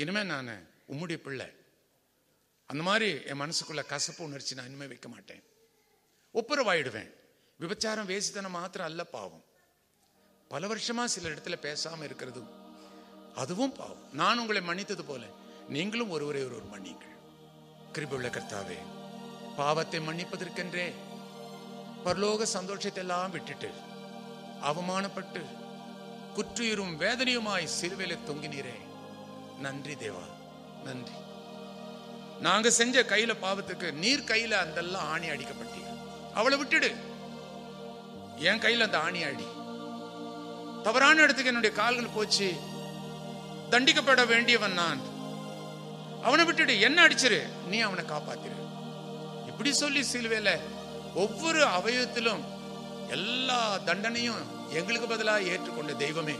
இனிமேல் நான் உம்முடைய பிள்ளை அந்த மாதிரி என் மனசுக்குள்ள கசப்பு உணர்ச்சி நான் இனிமேல் வைக்க மாட்டேன் ஒப்புரவாயிடுவேன் விபச்சாரம் வேசித்தனம் மாத்திரம் அல்ல பாவம் பல வருஷமா சில இடத்துல பேசாம இருக்கிறது அதுவும் பாவம் நான் உங்களை மன்னித்தது போல நீங்களும் ஒருவரை ஒருவர் மன்னிங்கள் கிருபியுள்ள கர்த்தாவே பாவத்தை மன்னிப்பதற்கென்றே பரலோக சந்தோஷத்தை எல்லாம் விட்டுட்டு அவமானப்பட்டு குற்றுயிரும் வேதனையுமாய் சிறுவேலை தொங்கினீரே நன்றி தேவா நன்றி நாங்க செஞ்ச கையில பாவத்துக்கு நீர் கையில அந்த ஆணி அடிக்கப்பட்டீங்க அவளை விட்டுடு என் கையில அந்த ஆணி அடி தவறான இடத்துக்கு என்னுடைய கால்கள் போச்சு தண்டிக்கப்பட வேண்டியவன் நான் அவனை விட்டுடு என்ன அடிச்சிரு நீ அவனை காப்பாத்திரு இப்படி சொல்லி சீல்வேல ஒவ்வொரு அவயத்திலும் எல்லா தண்டனையும் எங்களுக்கு பதிலாக ஏற்றுக்கொண்ட தெய்வமே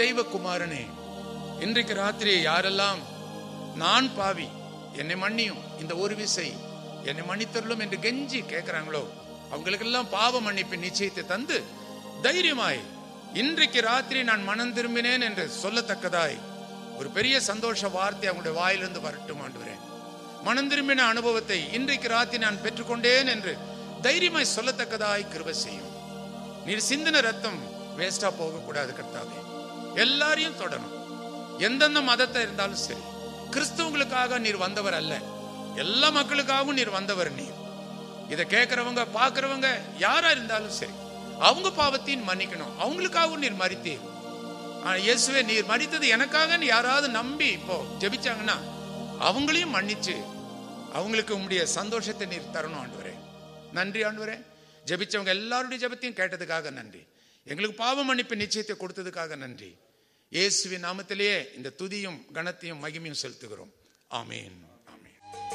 தெய்வ குமாரனே இன்றைக்கு ராத்திரி யாரெல்லாம் நான் பாவி என்னை மன்னியும் இந்த ஒரு விசை என்னை மன்னித்தருளும் என்று கெஞ்சி கேட்கிறாங்களோ அவங்களுக்கெல்லாம் பாவ மன்னிப்பு நிச்சயத்தை தந்து தைரியமாய் இன்றைக்கு ராத்திரி நான் மனம் திரும்பினேன் என்று சொல்லத்தக்கதாய் ஒரு பெரிய சந்தோஷ வார்த்தை அவங்களுடைய வாயிலிருந்து வரட்டும் ஆண்டுகிறேன் மனம் திரும்பின அனுபவத்தை இன்றைக்கு ராத்திரி நான் பெற்றுக்கொண்டேன் என்று தைரியமாய் சொல்லத்தக்கதாய் கிருப செய்யும் நீர் சிந்தின ரத்தம் வேஸ்டா போகக்கூடாது கர்த்தாவே எல்லாரையும் தொடரும் எந்தெந்த மதத்தை இருந்தாலும் சரி கிறிஸ்தவங்களுக்காக நீர் வந்தவர் அல்ல எல்லா மக்களுக்காகவும் நீர் வந்தவர் நீர் இதை கேட்கறவங்க பாக்குறவங்க யாரா இருந்தாலும் சரி அவங்க பாவத்தையும் மன்னிக்கணும் அவங்களுக்காகவும் நீர் மறித்தீர் இயேசுவே நீர் மறித்தது எனக்காக யாராவது நம்பி இப்போ ஜெபிச்சாங்கன்னா அவங்களையும் மன்னிச்சு அவங்களுக்கு உங்களுடைய சந்தோஷத்தை நீர் தரணும் ஆண்டுவரே நன்றி ஆண்டுவரே ஜெபிச்சவங்க எல்லாருடைய ஜெபத்தையும் கேட்டதுக்காக நன்றி எங்களுக்கு பாவ மன்னிப்பு நிச்சயத்தை கொடுத்ததுக்காக நன்றி இயேசுவின் நாமத்திலேயே இந்த துதியும் கணத்தையும் மகிமையும் செலுத்துகிறோம் ஆமீன் ஆமீன்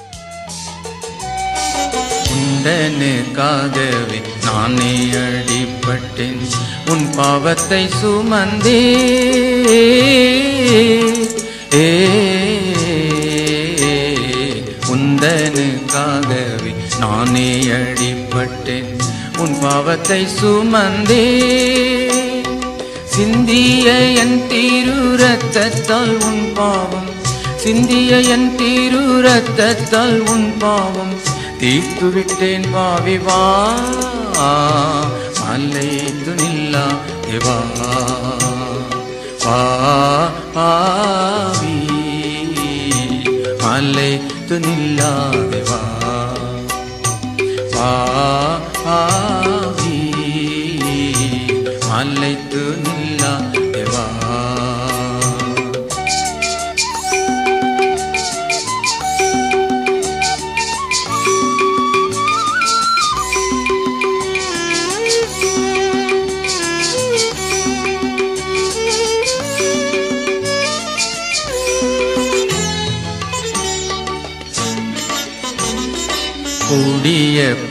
நானே அடிப்பட்டேன் உன் பாவத்தை சுமந்தே உந்தனுக்காகவே நானே அடிப்பட்டேன் உன் பாவத்தை சுமந்தே சிந்திய என் தீரு ரத்தத்தால் உன் பாவம் சிந்திய என் தீரு ரத்தத்தால் உன் பாவம் தீர்த்து விட்டேன் பாவிவா மல்லை துணில்லா தேவா பாவி மல்லை துணில்லா தேவா பாவி மல்லை துணி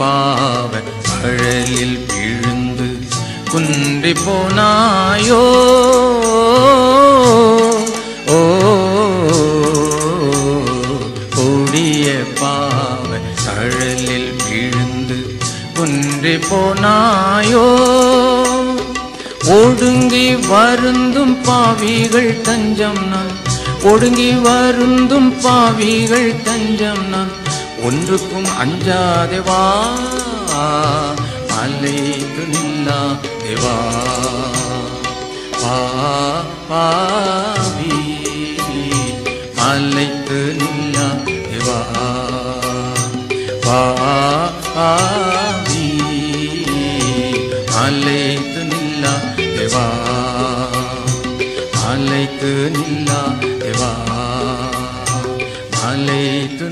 பாவ அழலில் விழுந்து குன்றி போனாயோ ஓடிய பாவ அழலில் விழுந்து குன்றி போனாயோ ஒடுங்கி வருந்தும் பாவிகள் தஞ்சம் நான் ஒடுங்கி வருந்தும் பாவிகள் தஞ்சம் நான் ஒன்றுக்கும் அஞ்சாதே வா அலைந்து நில்லா தேவா பா பாவி அலைந்து நில்லா தேவா பா பாவி அலைந்து நில்லா தேவா அலைத்து நில்லா தேவா அலைத்து